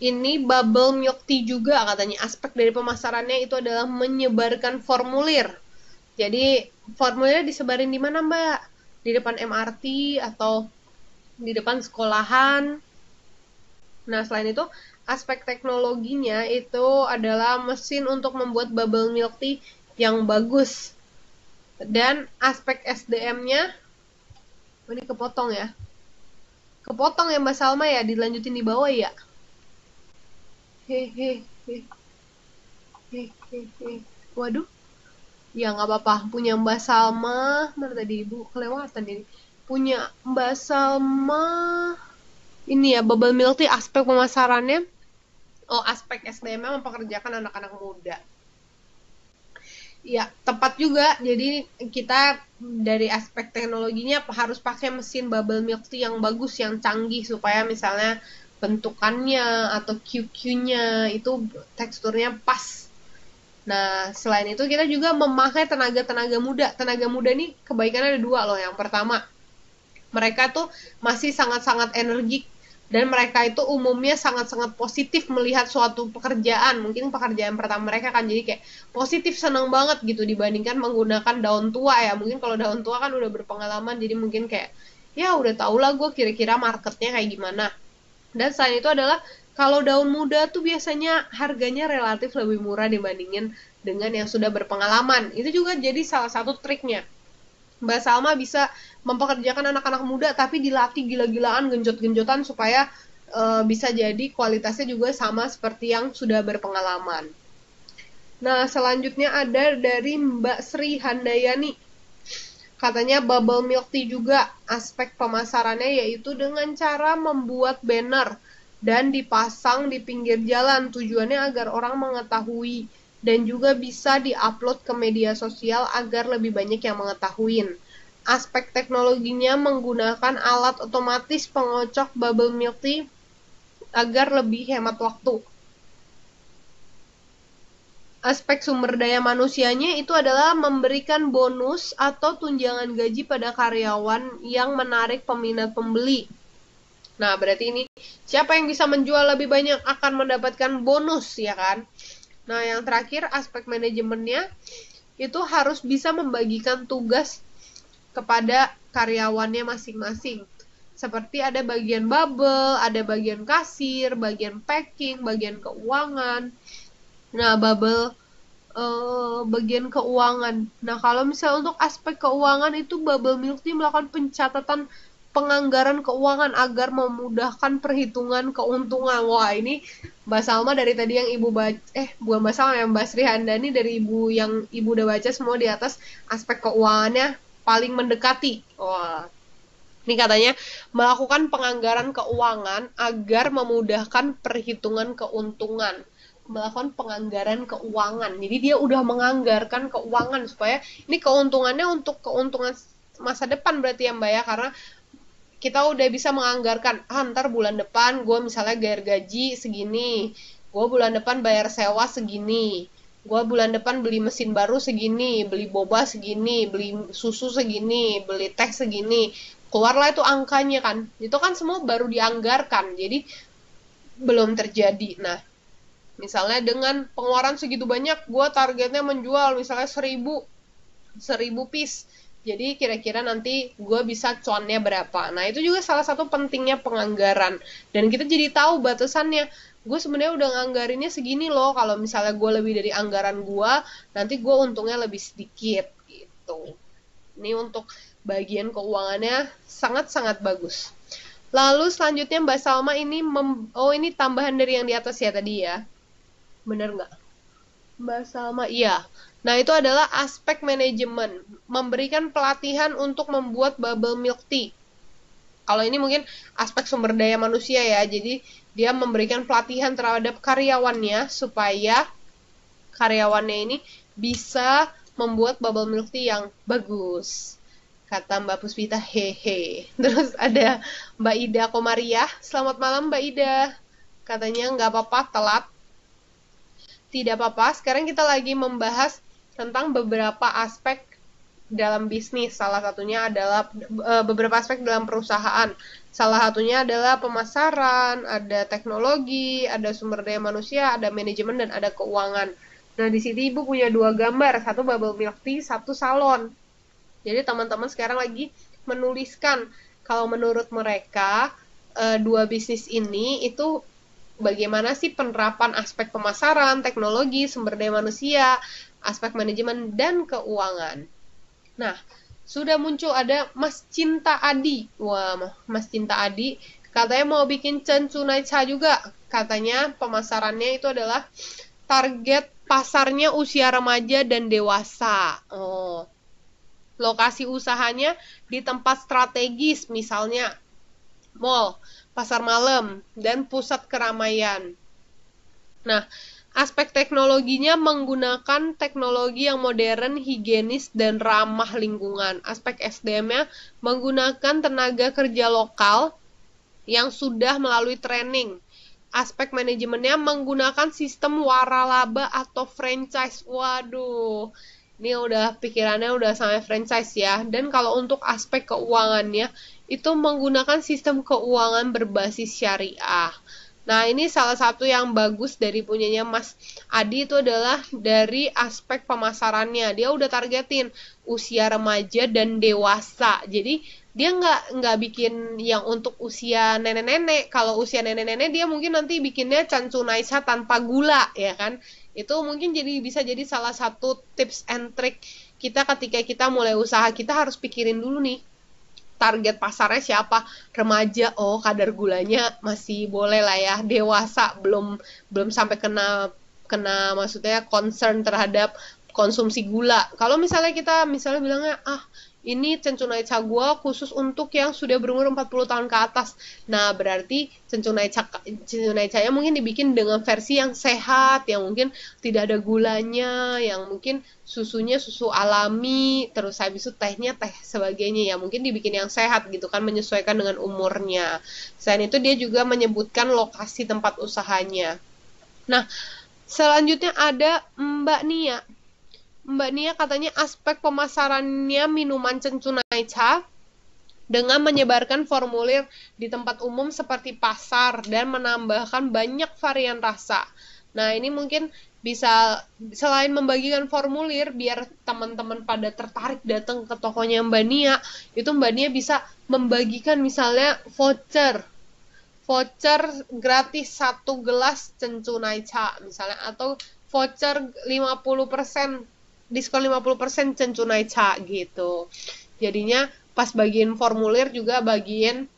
ini bubble milk tea juga katanya aspek dari pemasarannya itu adalah menyebarkan formulir jadi formulir disebarin di mana Mbak di depan MRT atau di depan sekolahan nah selain itu aspek teknologinya itu adalah mesin untuk membuat bubble milk tea yang bagus. Dan aspek SDM-nya oh, ini kepotong ya. Kepotong ya Mbak Salma ya, dilanjutin di bawah ya. Hehehe. Waduh. Ya nggak apa-apa, punya Mbak Salma, mana tadi Ibu kelewatan ini. Punya Mbak Salma ini ya bubble milk tea aspek pemasarannya oh, aspek SDM mempekerjakan anak-anak muda. Ya, tepat juga. Jadi kita dari aspek teknologinya harus pakai mesin bubble milk tea yang bagus, yang canggih supaya misalnya bentukannya atau QQ-nya itu teksturnya pas. Nah, selain itu kita juga memakai tenaga-tenaga muda. Tenaga muda ini kebaikannya ada dua loh. Yang pertama, mereka tuh masih sangat-sangat energik dan mereka itu umumnya sangat-sangat positif melihat suatu pekerjaan mungkin pekerjaan pertama mereka kan jadi kayak positif senang banget gitu dibandingkan menggunakan daun tua ya mungkin kalau daun tua kan udah berpengalaman jadi mungkin kayak ya udah tau lah gue kira-kira marketnya kayak gimana dan selain itu adalah kalau daun muda tuh biasanya harganya relatif lebih murah dibandingin dengan yang sudah berpengalaman itu juga jadi salah satu triknya Mbak Salma bisa mempekerjakan anak-anak muda tapi dilatih gila-gilaan genjot-genjotan supaya e, bisa jadi kualitasnya juga sama seperti yang sudah berpengalaman. Nah, selanjutnya ada dari Mbak Sri Handayani. Katanya bubble milk tea juga aspek pemasarannya yaitu dengan cara membuat banner dan dipasang di pinggir jalan tujuannya agar orang mengetahui dan juga bisa diupload ke media sosial agar lebih banyak yang mengetahui. Aspek teknologinya menggunakan alat otomatis pengocok bubble milk tea agar lebih hemat waktu. Aspek sumber daya manusianya itu adalah memberikan bonus atau tunjangan gaji pada karyawan yang menarik peminat pembeli. Nah, berarti ini siapa yang bisa menjual lebih banyak akan mendapatkan bonus, ya kan? Nah, yang terakhir aspek manajemennya itu harus bisa membagikan tugas kepada karyawannya masing-masing. Seperti ada bagian bubble, ada bagian kasir, bagian packing, bagian keuangan. Nah, bubble eh, bagian keuangan. Nah, kalau misalnya untuk aspek keuangan itu bubble milk team melakukan pencatatan penganggaran keuangan agar memudahkan perhitungan keuntungan. Wah, ini Mbak Salma dari tadi yang ibu baca eh bukan Mbak Salma yang Mbak Sri Handani dari ibu yang ibu udah baca semua di atas aspek keuangannya paling mendekati. Wah. Ini katanya melakukan penganggaran keuangan agar memudahkan perhitungan keuntungan melakukan penganggaran keuangan. Jadi dia udah menganggarkan keuangan supaya ini keuntungannya untuk keuntungan masa depan berarti ya Mbak ya karena kita udah bisa menganggarkan ah, ntar bulan depan gue misalnya bayar gaji segini gue bulan depan bayar sewa segini gue bulan depan beli mesin baru segini beli boba segini beli susu segini beli teh segini keluarlah itu angkanya kan itu kan semua baru dianggarkan jadi belum terjadi nah misalnya dengan pengeluaran segitu banyak gue targetnya menjual misalnya seribu seribu piece jadi kira-kira nanti gue bisa cuannya berapa. Nah itu juga salah satu pentingnya penganggaran. Dan kita jadi tahu batasannya. Gue sebenarnya udah nganggarinnya segini loh. Kalau misalnya gue lebih dari anggaran gue, nanti gue untungnya lebih sedikit gitu. Ini untuk bagian keuangannya sangat-sangat bagus. Lalu selanjutnya Mbak Salma ini mem oh ini tambahan dari yang di atas ya tadi ya. Bener nggak? Mbak Salma, iya. Nah, itu adalah aspek manajemen, memberikan pelatihan untuk membuat bubble milk tea. Kalau ini mungkin aspek sumber daya manusia ya, jadi dia memberikan pelatihan terhadap karyawannya supaya karyawannya ini bisa membuat bubble milk tea yang bagus. Kata Mbak Puspita, hehe. Terus ada Mbak Ida Komariah, selamat malam Mbak Ida. Katanya nggak apa-apa telat. Tidak apa-apa, sekarang kita lagi membahas tentang beberapa aspek dalam bisnis. Salah satunya adalah e, beberapa aspek dalam perusahaan. Salah satunya adalah pemasaran, ada teknologi, ada sumber daya manusia, ada manajemen dan ada keuangan. Nah, di sini Ibu punya dua gambar, satu bubble milk tea, satu salon. Jadi teman-teman sekarang lagi menuliskan kalau menurut mereka e, dua bisnis ini itu bagaimana sih penerapan aspek pemasaran, teknologi, sumber daya manusia, aspek manajemen dan keuangan. Nah, sudah muncul ada Mas Cinta Adi. Wah, Mas Cinta Adi katanya mau bikin cencunai cha juga. Katanya pemasarannya itu adalah target pasarnya usia remaja dan dewasa. Oh. Lokasi usahanya di tempat strategis misalnya mall, pasar malam, dan pusat keramaian. Nah, aspek teknologinya menggunakan teknologi yang modern, higienis, dan ramah lingkungan. Aspek SDM-nya menggunakan tenaga kerja lokal yang sudah melalui training. Aspek manajemennya menggunakan sistem waralaba atau franchise. Waduh, ini udah pikirannya udah sampai franchise ya. Dan kalau untuk aspek keuangannya, itu menggunakan sistem keuangan berbasis syariah. Nah, ini salah satu yang bagus dari punyanya Mas Adi itu adalah dari aspek pemasarannya. Dia udah targetin usia remaja dan dewasa. Jadi dia nggak nggak bikin yang untuk usia nenek-nenek. Kalau usia nenek-nenek dia mungkin nanti bikinnya cancunaisa tanpa gula ya kan. Itu mungkin jadi bisa jadi salah satu tips and trick kita ketika kita mulai usaha kita harus pikirin dulu nih target pasarnya siapa remaja oh kadar gulanya masih boleh lah ya dewasa belum belum sampai kena kena maksudnya concern terhadap konsumsi gula kalau misalnya kita misalnya bilangnya ah ini Cencunai cagua khusus untuk yang sudah berumur 40 tahun ke atas. Nah, berarti Cencunai cak Cencunai cha mungkin dibikin dengan versi yang sehat, yang mungkin tidak ada gulanya, yang mungkin susunya susu alami, terus habis itu tehnya teh sebagainya ya. Mungkin dibikin yang sehat gitu kan menyesuaikan dengan umurnya. Selain itu dia juga menyebutkan lokasi tempat usahanya. Nah, selanjutnya ada Mbak Nia. Mbak Nia katanya aspek pemasarannya minuman cencunaica dengan menyebarkan formulir di tempat umum seperti pasar dan menambahkan banyak varian rasa. Nah, ini mungkin bisa selain membagikan formulir biar teman-teman pada tertarik datang ke tokonya Mbak Nia, itu Mbak Nia bisa membagikan misalnya voucher voucher gratis satu gelas cencunaica misalnya atau voucher 50% diskon 50% persen, cencunai ca gitu. Jadinya pas bagian formulir juga bagian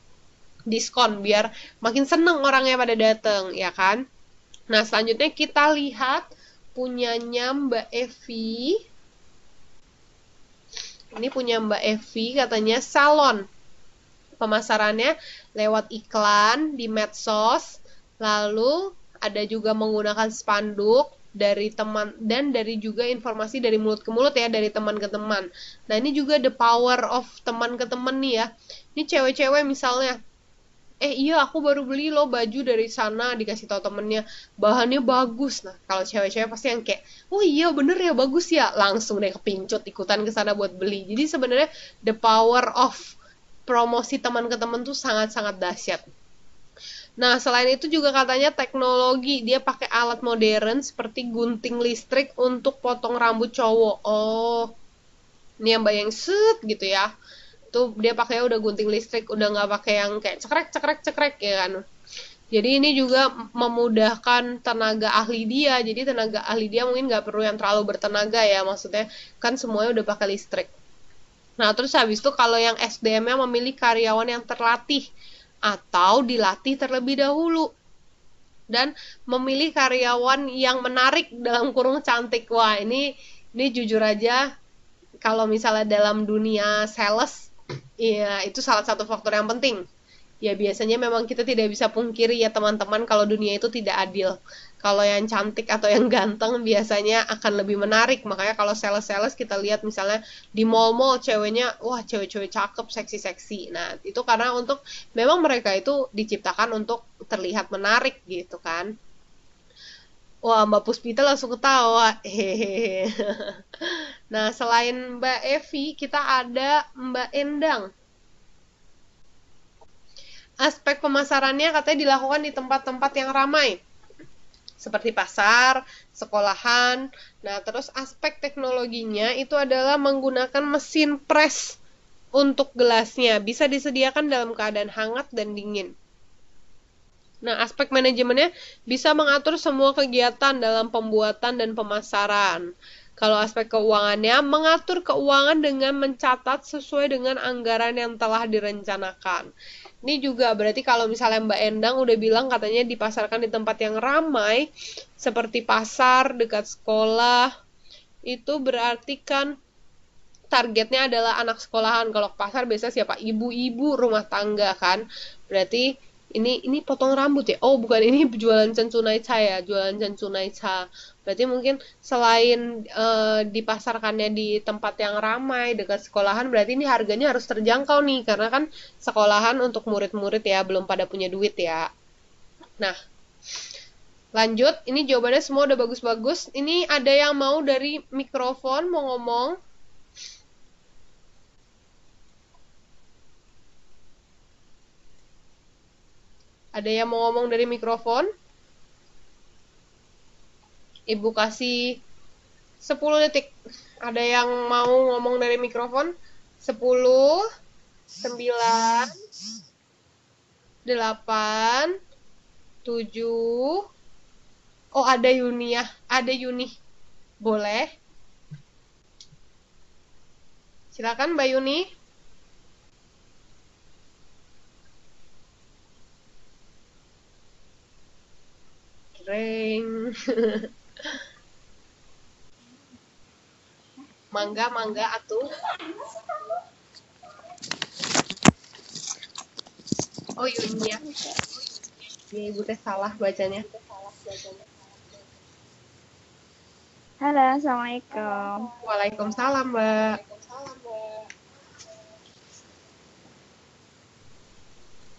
diskon biar makin seneng orangnya pada dateng ya kan. Nah selanjutnya kita lihat punyanya Mbak Evi. Ini punya Mbak Evi katanya salon pemasarannya lewat iklan di medsos, lalu ada juga menggunakan spanduk, dari teman dan dari juga informasi dari mulut ke mulut ya dari teman ke teman. Nah ini juga the power of teman ke teman nih ya. Ini cewek-cewek misalnya, eh iya aku baru beli loh baju dari sana dikasih tau temennya bahannya bagus. Nah kalau cewek-cewek pasti yang kayak, oh iya bener ya bagus ya langsung deh kepincut ikutan ke sana buat beli. Jadi sebenarnya the power of promosi teman ke teman tuh sangat-sangat dahsyat. Nah, selain itu juga katanya teknologi, dia pakai alat modern seperti gunting listrik untuk potong rambut cowok. Oh, ini yang bayang set gitu ya. Tuh dia pakai udah gunting listrik, udah nggak pakai yang kayak cekrek cekrek cekrek ya kan. Jadi ini juga memudahkan tenaga ahli dia. Jadi tenaga ahli dia mungkin nggak perlu yang terlalu bertenaga ya, maksudnya kan semuanya udah pakai listrik. Nah terus habis itu kalau yang SDM-nya memilih karyawan yang terlatih atau dilatih terlebih dahulu dan memilih karyawan yang menarik dalam kurung cantik wah ini ini jujur aja kalau misalnya dalam dunia sales ya itu salah satu faktor yang penting ya biasanya memang kita tidak bisa pungkiri ya teman-teman kalau dunia itu tidak adil. Kalau yang cantik atau yang ganteng biasanya akan lebih menarik. Makanya kalau sales-sales kita lihat misalnya di mall-mall ceweknya, wah cewek-cewek cakep, seksi-seksi. Nah, itu karena untuk memang mereka itu diciptakan untuk terlihat menarik gitu kan. Wah, Mbak Puspita langsung ketawa. Hehehe. Nah, selain Mbak Evi, kita ada Mbak Endang. Aspek pemasarannya katanya dilakukan di tempat-tempat yang ramai seperti pasar, sekolahan. Nah, terus aspek teknologinya itu adalah menggunakan mesin press untuk gelasnya, bisa disediakan dalam keadaan hangat dan dingin. Nah, aspek manajemennya bisa mengatur semua kegiatan dalam pembuatan dan pemasaran. Kalau aspek keuangannya, mengatur keuangan dengan mencatat sesuai dengan anggaran yang telah direncanakan. Ini juga berarti kalau misalnya Mbak Endang udah bilang katanya dipasarkan di tempat yang ramai seperti pasar, dekat sekolah, itu berarti kan targetnya adalah anak sekolahan. Kalau pasar biasa siapa? Ibu-ibu rumah tangga kan. Berarti ini ini potong rambut ya oh bukan ini jualan censunai cha ya jualan censunai cha berarti mungkin selain e, dipasarkannya di tempat yang ramai dekat sekolahan berarti ini harganya harus terjangkau nih karena kan sekolahan untuk murid-murid ya belum pada punya duit ya nah lanjut ini jawabannya semua udah bagus-bagus ini ada yang mau dari mikrofon mau ngomong Ada yang mau ngomong dari mikrofon? Ibu kasih 10 detik. Ada yang mau ngomong dari mikrofon? 10 9 8 7 Oh, ada ya. ada Yuni. Boleh? Silakan Mbak Yuni. Ring, mangga, mangga atuh. Oh Yunya. Ya iya, ibu teh salah bacanya. Halo, assalamualaikum. Waalaikumsalam, Mbak.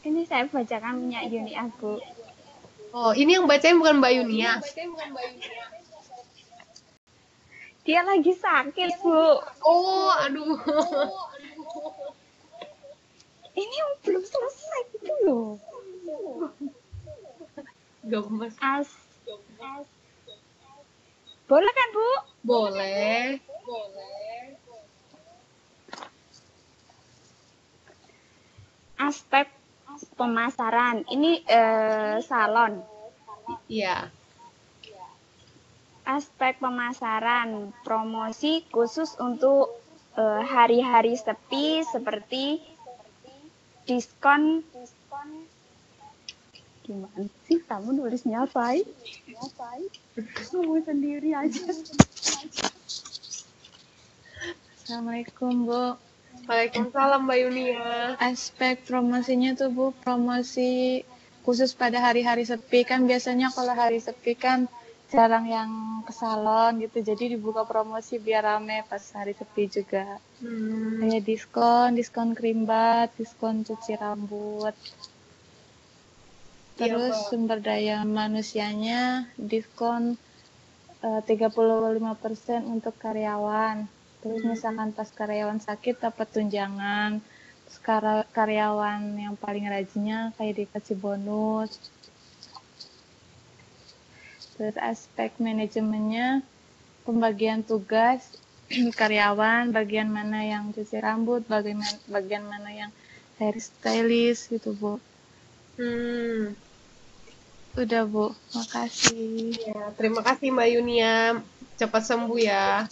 Ini saya bacakan minyak Yuni aku. Oh, ini yang bacain bukan Mbak oh, Yunia. Ya? Ya. Dia lagi sakit, iya, Bu. Oh, oh, aduh. Ini belum selesai itu loh. Gemes. As. As. Boleh kan, Bu? Boleh. Boleh. Astep pemasaran. Ini eh, salon. Iya. Aspek pemasaran, promosi khusus untuk eh, hari-hari eh, sepi seperti diskon gimana sih kamu nulisnya apa? Kamu sendiri aja. Assalamualaikum, Bu. Waalaikumsalam Mbak Yunia. Ya. Aspek promosinya tuh Bu, promosi khusus pada hari-hari sepi kan biasanya kalau hari sepi kan jarang yang ke salon gitu jadi dibuka promosi biar rame pas hari sepi juga hmm. kayak diskon diskon krimbat diskon cuci rambut iya, terus iya, sumber daya manusianya diskon 35% eh, untuk karyawan terus misalkan pas karyawan sakit dapat tunjangan terus karyawan yang paling rajinnya kayak dikasih bonus terus aspek manajemennya pembagian tugas karyawan bagian mana yang cuci rambut bagian bagian mana yang hair stylist gitu bu hmm. udah bu makasih ya terima kasih mbak Yunia cepat sembuh ya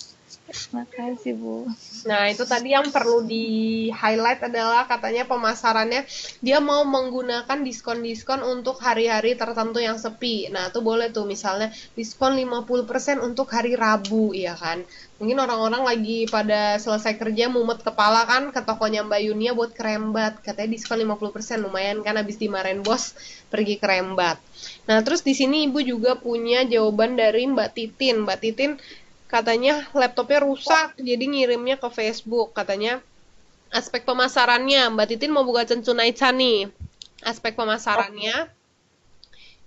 Makasih Bu. Nah itu tadi yang perlu di highlight adalah katanya pemasarannya dia mau menggunakan diskon-diskon untuk hari-hari tertentu yang sepi. Nah itu boleh tuh misalnya diskon 50% untuk hari Rabu ya kan. Mungkin orang-orang lagi pada selesai kerja mumet kepala kan ke tokonya Mbak Yunia buat kerembat. Katanya diskon 50% lumayan kan habis dimarahin bos pergi kerembat. Nah terus di sini ibu juga punya jawaban dari Mbak Titin. Mbak Titin katanya laptopnya rusak jadi ngirimnya ke Facebook katanya aspek pemasarannya Mbak Titin mau buka Cencunai nih aspek pemasarannya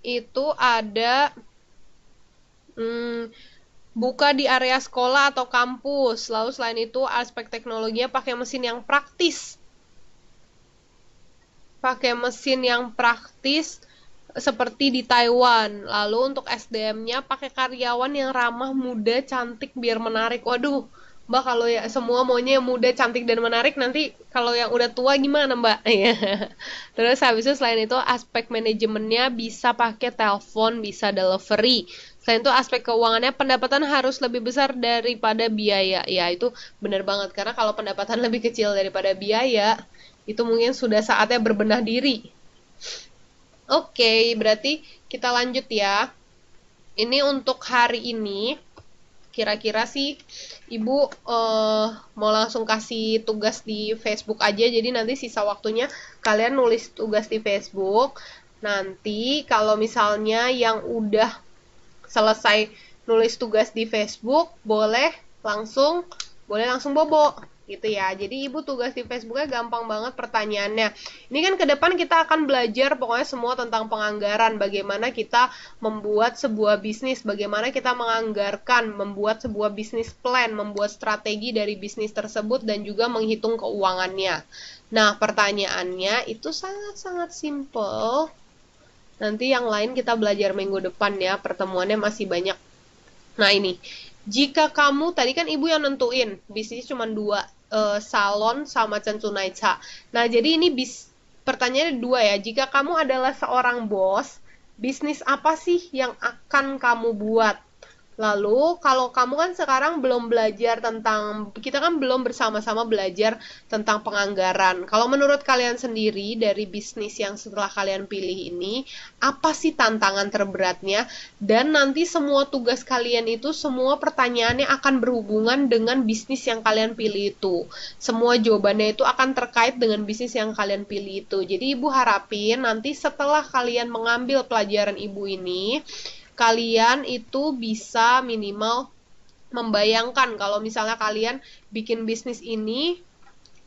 itu ada hmm, buka di area sekolah atau kampus lalu selain itu aspek teknologinya pakai mesin yang praktis pakai mesin yang praktis seperti di Taiwan. Lalu untuk SDM-nya pakai karyawan yang ramah, muda, cantik biar menarik. Waduh, Mbak kalau ya semua maunya yang muda, cantik dan menarik nanti kalau yang udah tua gimana Mbak? Iya. Terus habis itu selain itu aspek manajemennya bisa pakai telepon, bisa delivery. Selain itu aspek keuangannya pendapatan harus lebih besar daripada biaya. Ya itu benar banget karena kalau pendapatan lebih kecil daripada biaya itu mungkin sudah saatnya berbenah diri Oke, okay, berarti kita lanjut ya. Ini untuk hari ini. Kira-kira sih Ibu uh, mau langsung kasih tugas di Facebook aja. Jadi nanti sisa waktunya kalian nulis tugas di Facebook. Nanti kalau misalnya yang udah selesai nulis tugas di Facebook, boleh langsung boleh langsung bobo gitu ya. Jadi ibu tugas di Facebooknya gampang banget pertanyaannya. Ini kan ke depan kita akan belajar pokoknya semua tentang penganggaran, bagaimana kita membuat sebuah bisnis, bagaimana kita menganggarkan, membuat sebuah bisnis plan, membuat strategi dari bisnis tersebut dan juga menghitung keuangannya. Nah pertanyaannya itu sangat-sangat simple. Nanti yang lain kita belajar minggu depan ya, pertemuannya masih banyak. Nah ini, jika kamu tadi kan ibu yang nentuin bisnis cuma dua uh, Salon sama Chensunaicha. Nah, jadi ini bis pertanyaannya dua ya. Jika kamu adalah seorang bos, bisnis apa sih yang akan kamu buat? Lalu kalau kamu kan sekarang belum belajar tentang kita kan belum bersama-sama belajar tentang penganggaran. Kalau menurut kalian sendiri dari bisnis yang setelah kalian pilih ini, apa sih tantangan terberatnya dan nanti semua tugas kalian itu semua pertanyaannya akan berhubungan dengan bisnis yang kalian pilih itu. Semua jawabannya itu akan terkait dengan bisnis yang kalian pilih itu. Jadi Ibu harapin nanti setelah kalian mengambil pelajaran Ibu ini kalian itu bisa minimal membayangkan kalau misalnya kalian bikin bisnis ini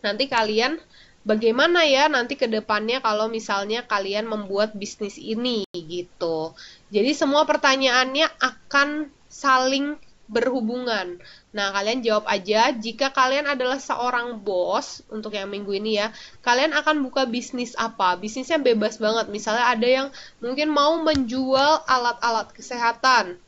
nanti kalian bagaimana ya nanti ke depannya kalau misalnya kalian membuat bisnis ini gitu. Jadi semua pertanyaannya akan saling berhubungan. Nah, kalian jawab aja, jika kalian adalah seorang bos, untuk yang minggu ini ya, kalian akan buka bisnis apa? Bisnisnya bebas banget, misalnya ada yang mungkin mau menjual alat-alat kesehatan,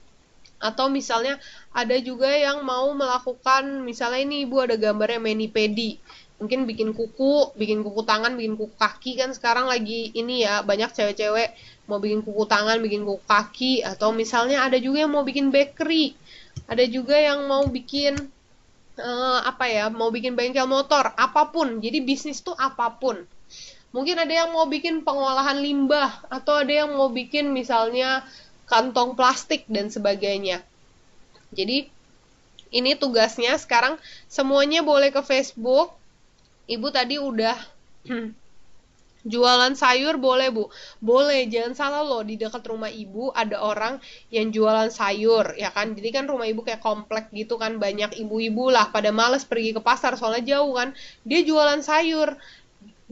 atau misalnya ada juga yang mau melakukan, misalnya ini ibu ada gambarnya pedi, mungkin bikin kuku, bikin kuku tangan, bikin kuku kaki kan sekarang lagi ini ya banyak cewek-cewek mau bikin kuku tangan, bikin kuku kaki atau misalnya ada juga yang mau bikin bakery ada juga yang mau bikin uh, apa ya mau bikin bengkel motor apapun jadi bisnis tuh apapun mungkin ada yang mau bikin pengolahan limbah atau ada yang mau bikin misalnya kantong plastik dan sebagainya jadi ini tugasnya sekarang semuanya boleh ke Facebook ibu tadi udah Jualan sayur boleh, Bu. Boleh, jangan salah loh. Di dekat rumah Ibu ada orang yang jualan sayur, ya kan? Jadi kan rumah Ibu kayak komplek gitu kan, banyak ibu-ibu lah pada males pergi ke pasar soalnya jauh kan. Dia jualan sayur.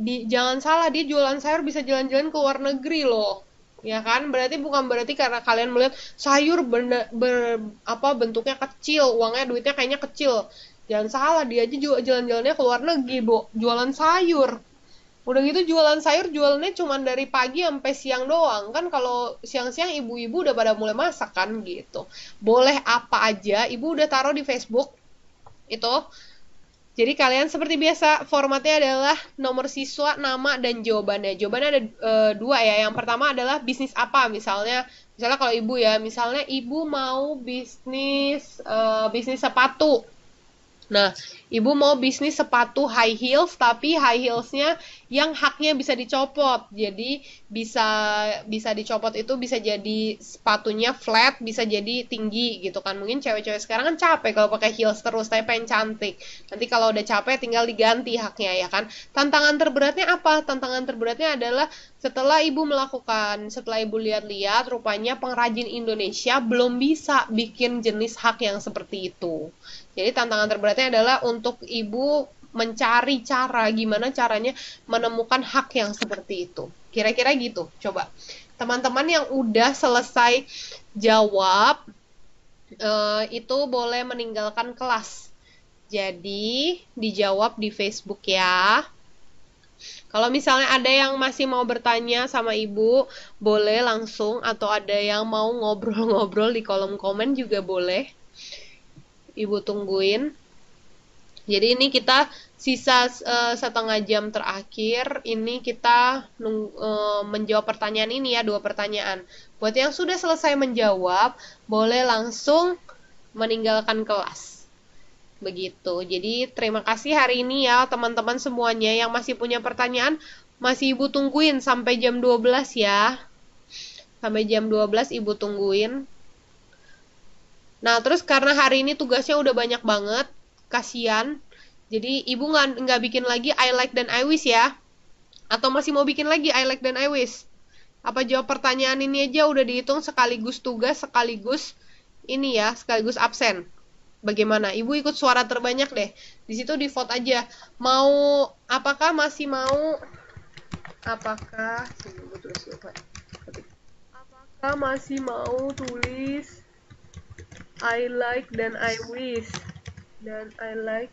Di, jangan salah, dia jualan sayur bisa jalan-jalan ke luar negeri loh. Ya kan? Berarti bukan berarti karena kalian melihat sayur ber, ber apa bentuknya kecil, uangnya duitnya kayaknya kecil. Jangan salah, dia aja jalan-jalannya ke luar negeri, Bu. Jualan sayur udah gitu jualan sayur jualannya cuma dari pagi sampai siang doang kan kalau siang-siang ibu-ibu udah pada mulai masak kan gitu boleh apa aja ibu udah taruh di Facebook itu jadi kalian seperti biasa formatnya adalah nomor siswa nama dan jawabannya jawabannya ada e, dua ya yang pertama adalah bisnis apa misalnya misalnya kalau ibu ya misalnya ibu mau bisnis e, bisnis sepatu Nah, ibu mau bisnis sepatu high heels tapi high heelsnya yang haknya bisa dicopot. Jadi bisa bisa dicopot itu bisa jadi sepatunya flat, bisa jadi tinggi gitu kan. Mungkin cewek-cewek sekarang kan capek kalau pakai heels terus tapi pengen cantik. Nanti kalau udah capek tinggal diganti haknya ya kan. Tantangan terberatnya apa? Tantangan terberatnya adalah setelah ibu melakukan, setelah ibu lihat-lihat rupanya pengrajin Indonesia belum bisa bikin jenis hak yang seperti itu. Jadi tantangan terberatnya adalah untuk ibu mencari cara gimana caranya menemukan hak yang seperti itu. Kira-kira gitu. Coba teman-teman yang udah selesai jawab uh, itu boleh meninggalkan kelas. Jadi dijawab di Facebook ya. Kalau misalnya ada yang masih mau bertanya sama ibu, boleh langsung atau ada yang mau ngobrol-ngobrol di kolom komen juga boleh. Ibu tungguin. Jadi ini kita sisa uh, setengah jam terakhir ini kita uh, menjawab pertanyaan ini ya dua pertanyaan. Buat yang sudah selesai menjawab boleh langsung meninggalkan kelas. Begitu. Jadi terima kasih hari ini ya teman-teman semuanya yang masih punya pertanyaan masih Ibu tungguin sampai jam 12 ya. Sampai jam 12 Ibu tungguin. Nah, terus karena hari ini tugasnya udah banyak banget, kasihan. Jadi ibu nggak nggak bikin lagi I like dan I wish ya. Atau masih mau bikin lagi I like dan I wish? Apa jawab pertanyaan ini aja udah dihitung sekaligus tugas, sekaligus ini ya, sekaligus absen. Bagaimana? Ibu ikut suara terbanyak deh. Di situ di vote aja. Mau apakah masih mau apakah apakah masih mau tulis I like dan I wish dan I like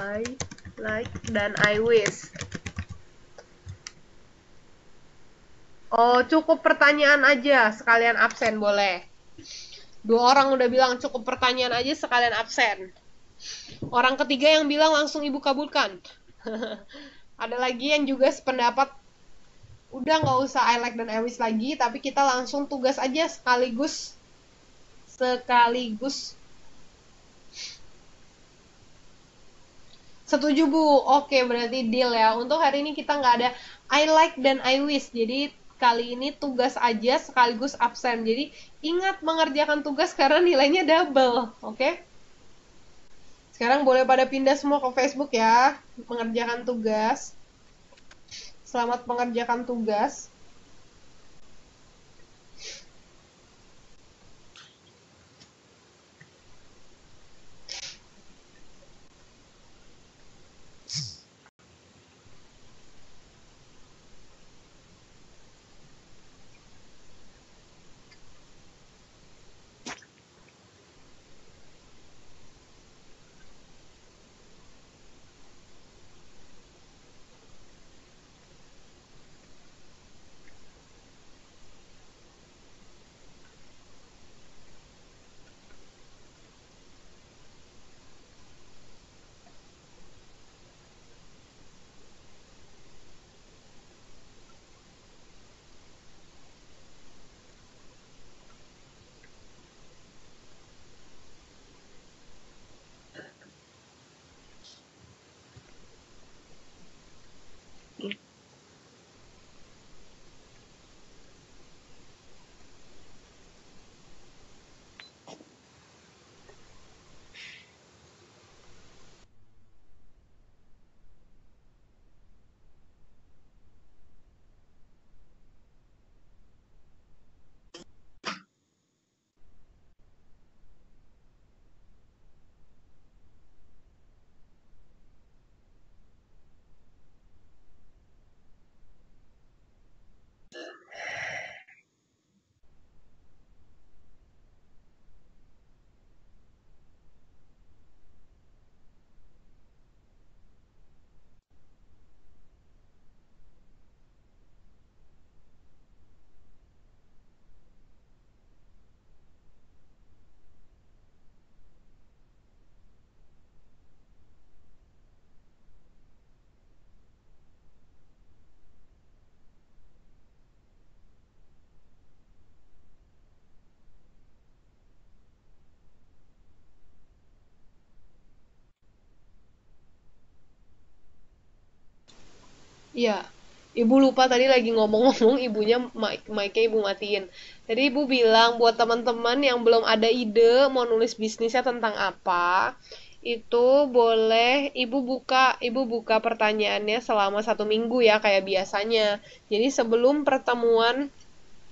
I like dan I wish Oh cukup pertanyaan aja sekalian absen boleh Dua orang udah bilang cukup pertanyaan aja sekalian absen Orang ketiga yang bilang langsung ibu kabulkan Ada lagi yang juga sependapat Udah nggak usah I like dan I wish lagi Tapi kita langsung tugas aja sekaligus sekaligus. Setuju Bu. Oke, berarti deal ya. Untuk hari ini kita nggak ada I like dan I wish. Jadi kali ini tugas aja sekaligus absen. Jadi ingat mengerjakan tugas karena nilainya double. Oke? Sekarang boleh pada pindah semua ke Facebook ya, mengerjakan tugas. Selamat mengerjakan tugas. Iya, ibu lupa tadi lagi ngomong-ngomong ibunya Mike ibu matiin. Jadi ibu bilang buat teman-teman yang belum ada ide mau nulis bisnisnya tentang apa, itu boleh ibu buka ibu buka pertanyaannya selama satu minggu ya kayak biasanya. Jadi sebelum pertemuan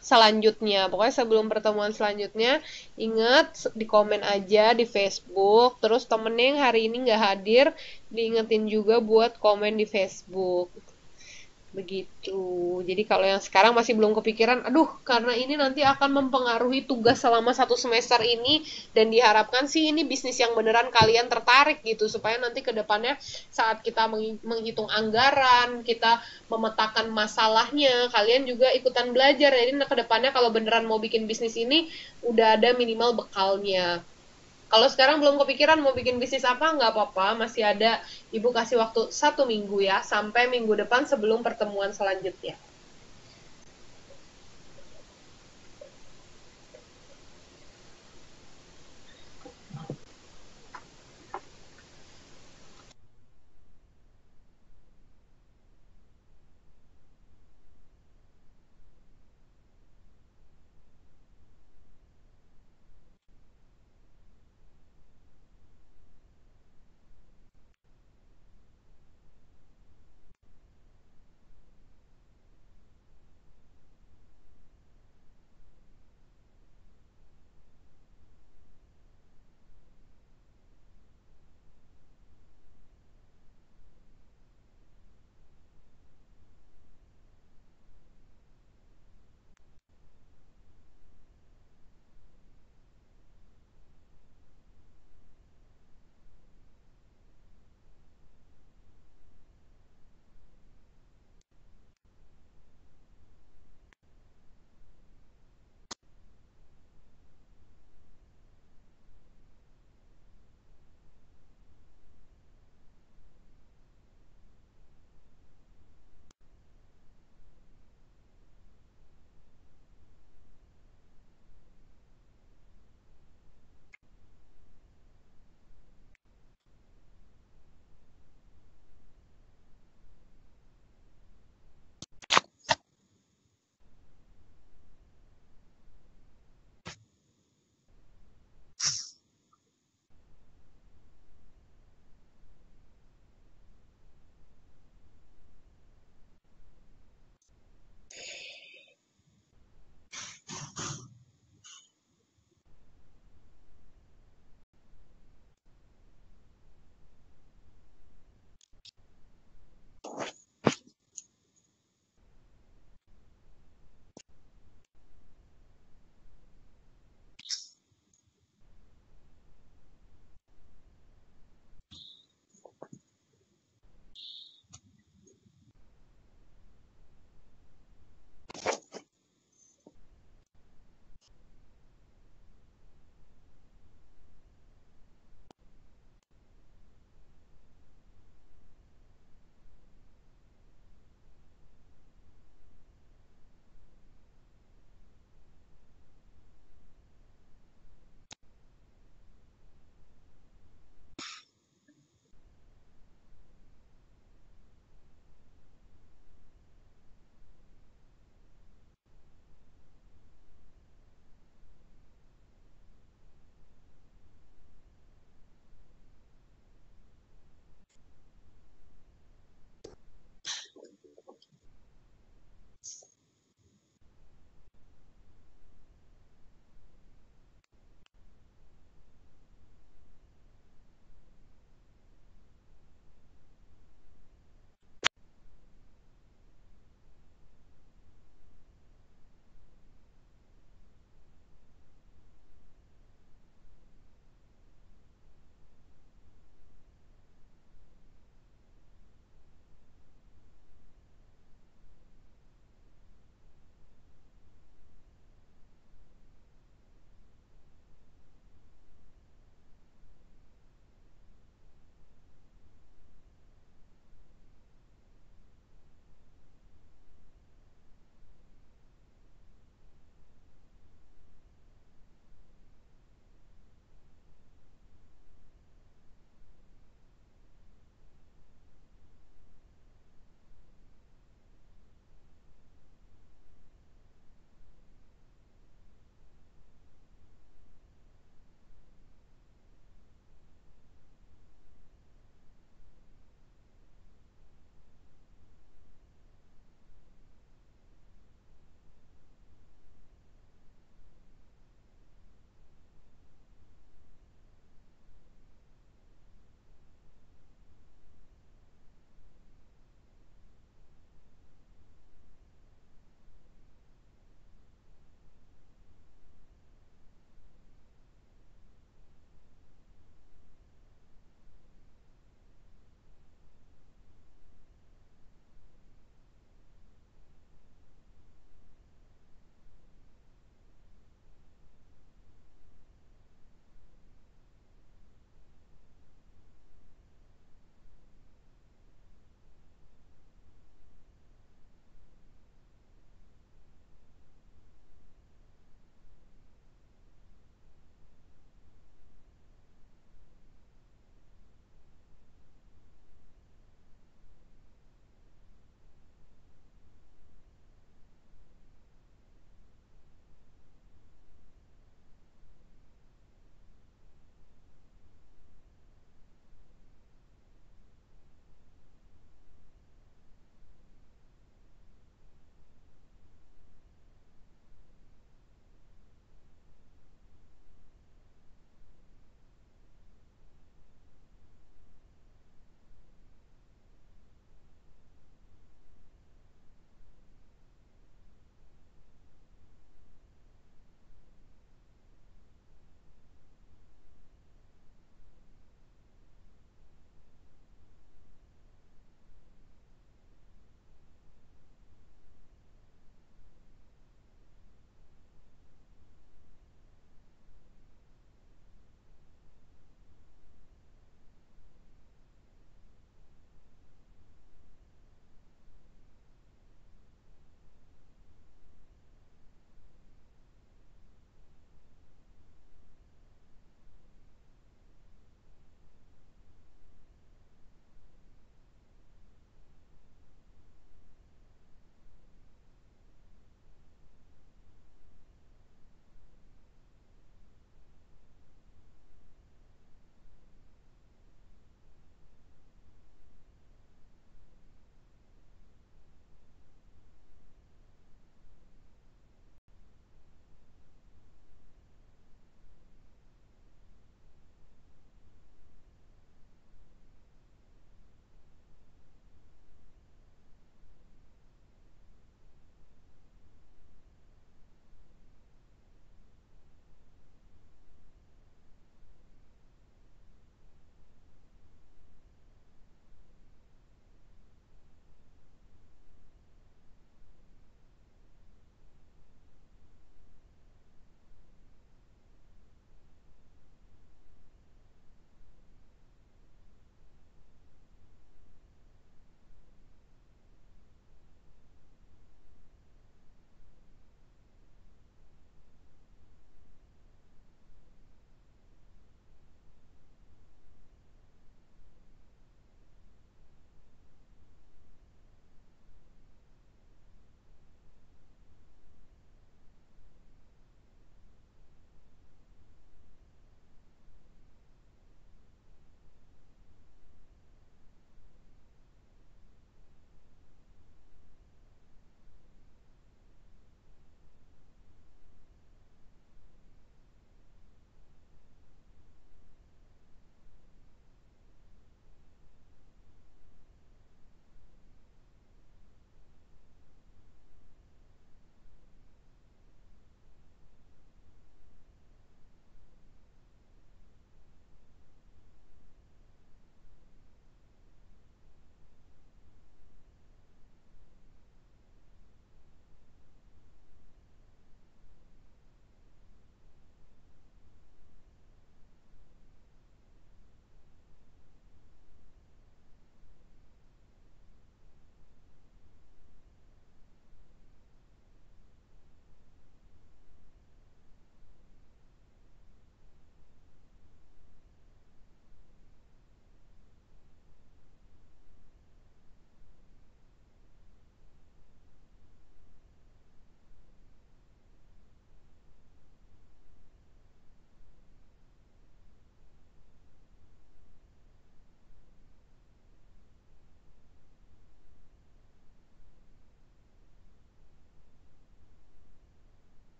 selanjutnya. Pokoknya sebelum pertemuan selanjutnya, ingat di komen aja di Facebook. Terus temen yang hari ini nggak hadir, diingetin juga buat komen di Facebook begitu jadi kalau yang sekarang masih belum kepikiran aduh karena ini nanti akan mempengaruhi tugas selama satu semester ini dan diharapkan sih ini bisnis yang beneran kalian tertarik gitu supaya nanti kedepannya saat kita menghitung anggaran kita memetakan masalahnya kalian juga ikutan belajar jadi nah, kedepannya kalau beneran mau bikin bisnis ini udah ada minimal bekalnya kalau sekarang belum kepikiran mau bikin bisnis apa, nggak apa-apa. Masih ada ibu kasih waktu satu minggu ya, sampai minggu depan sebelum pertemuan selanjutnya.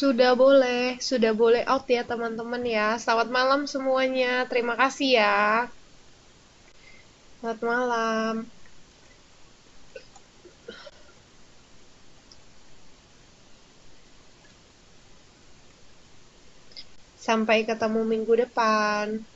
Sudah boleh, sudah boleh out ya teman-teman ya. Selamat malam semuanya. Terima kasih ya. Selamat malam. Sampai ketemu minggu depan.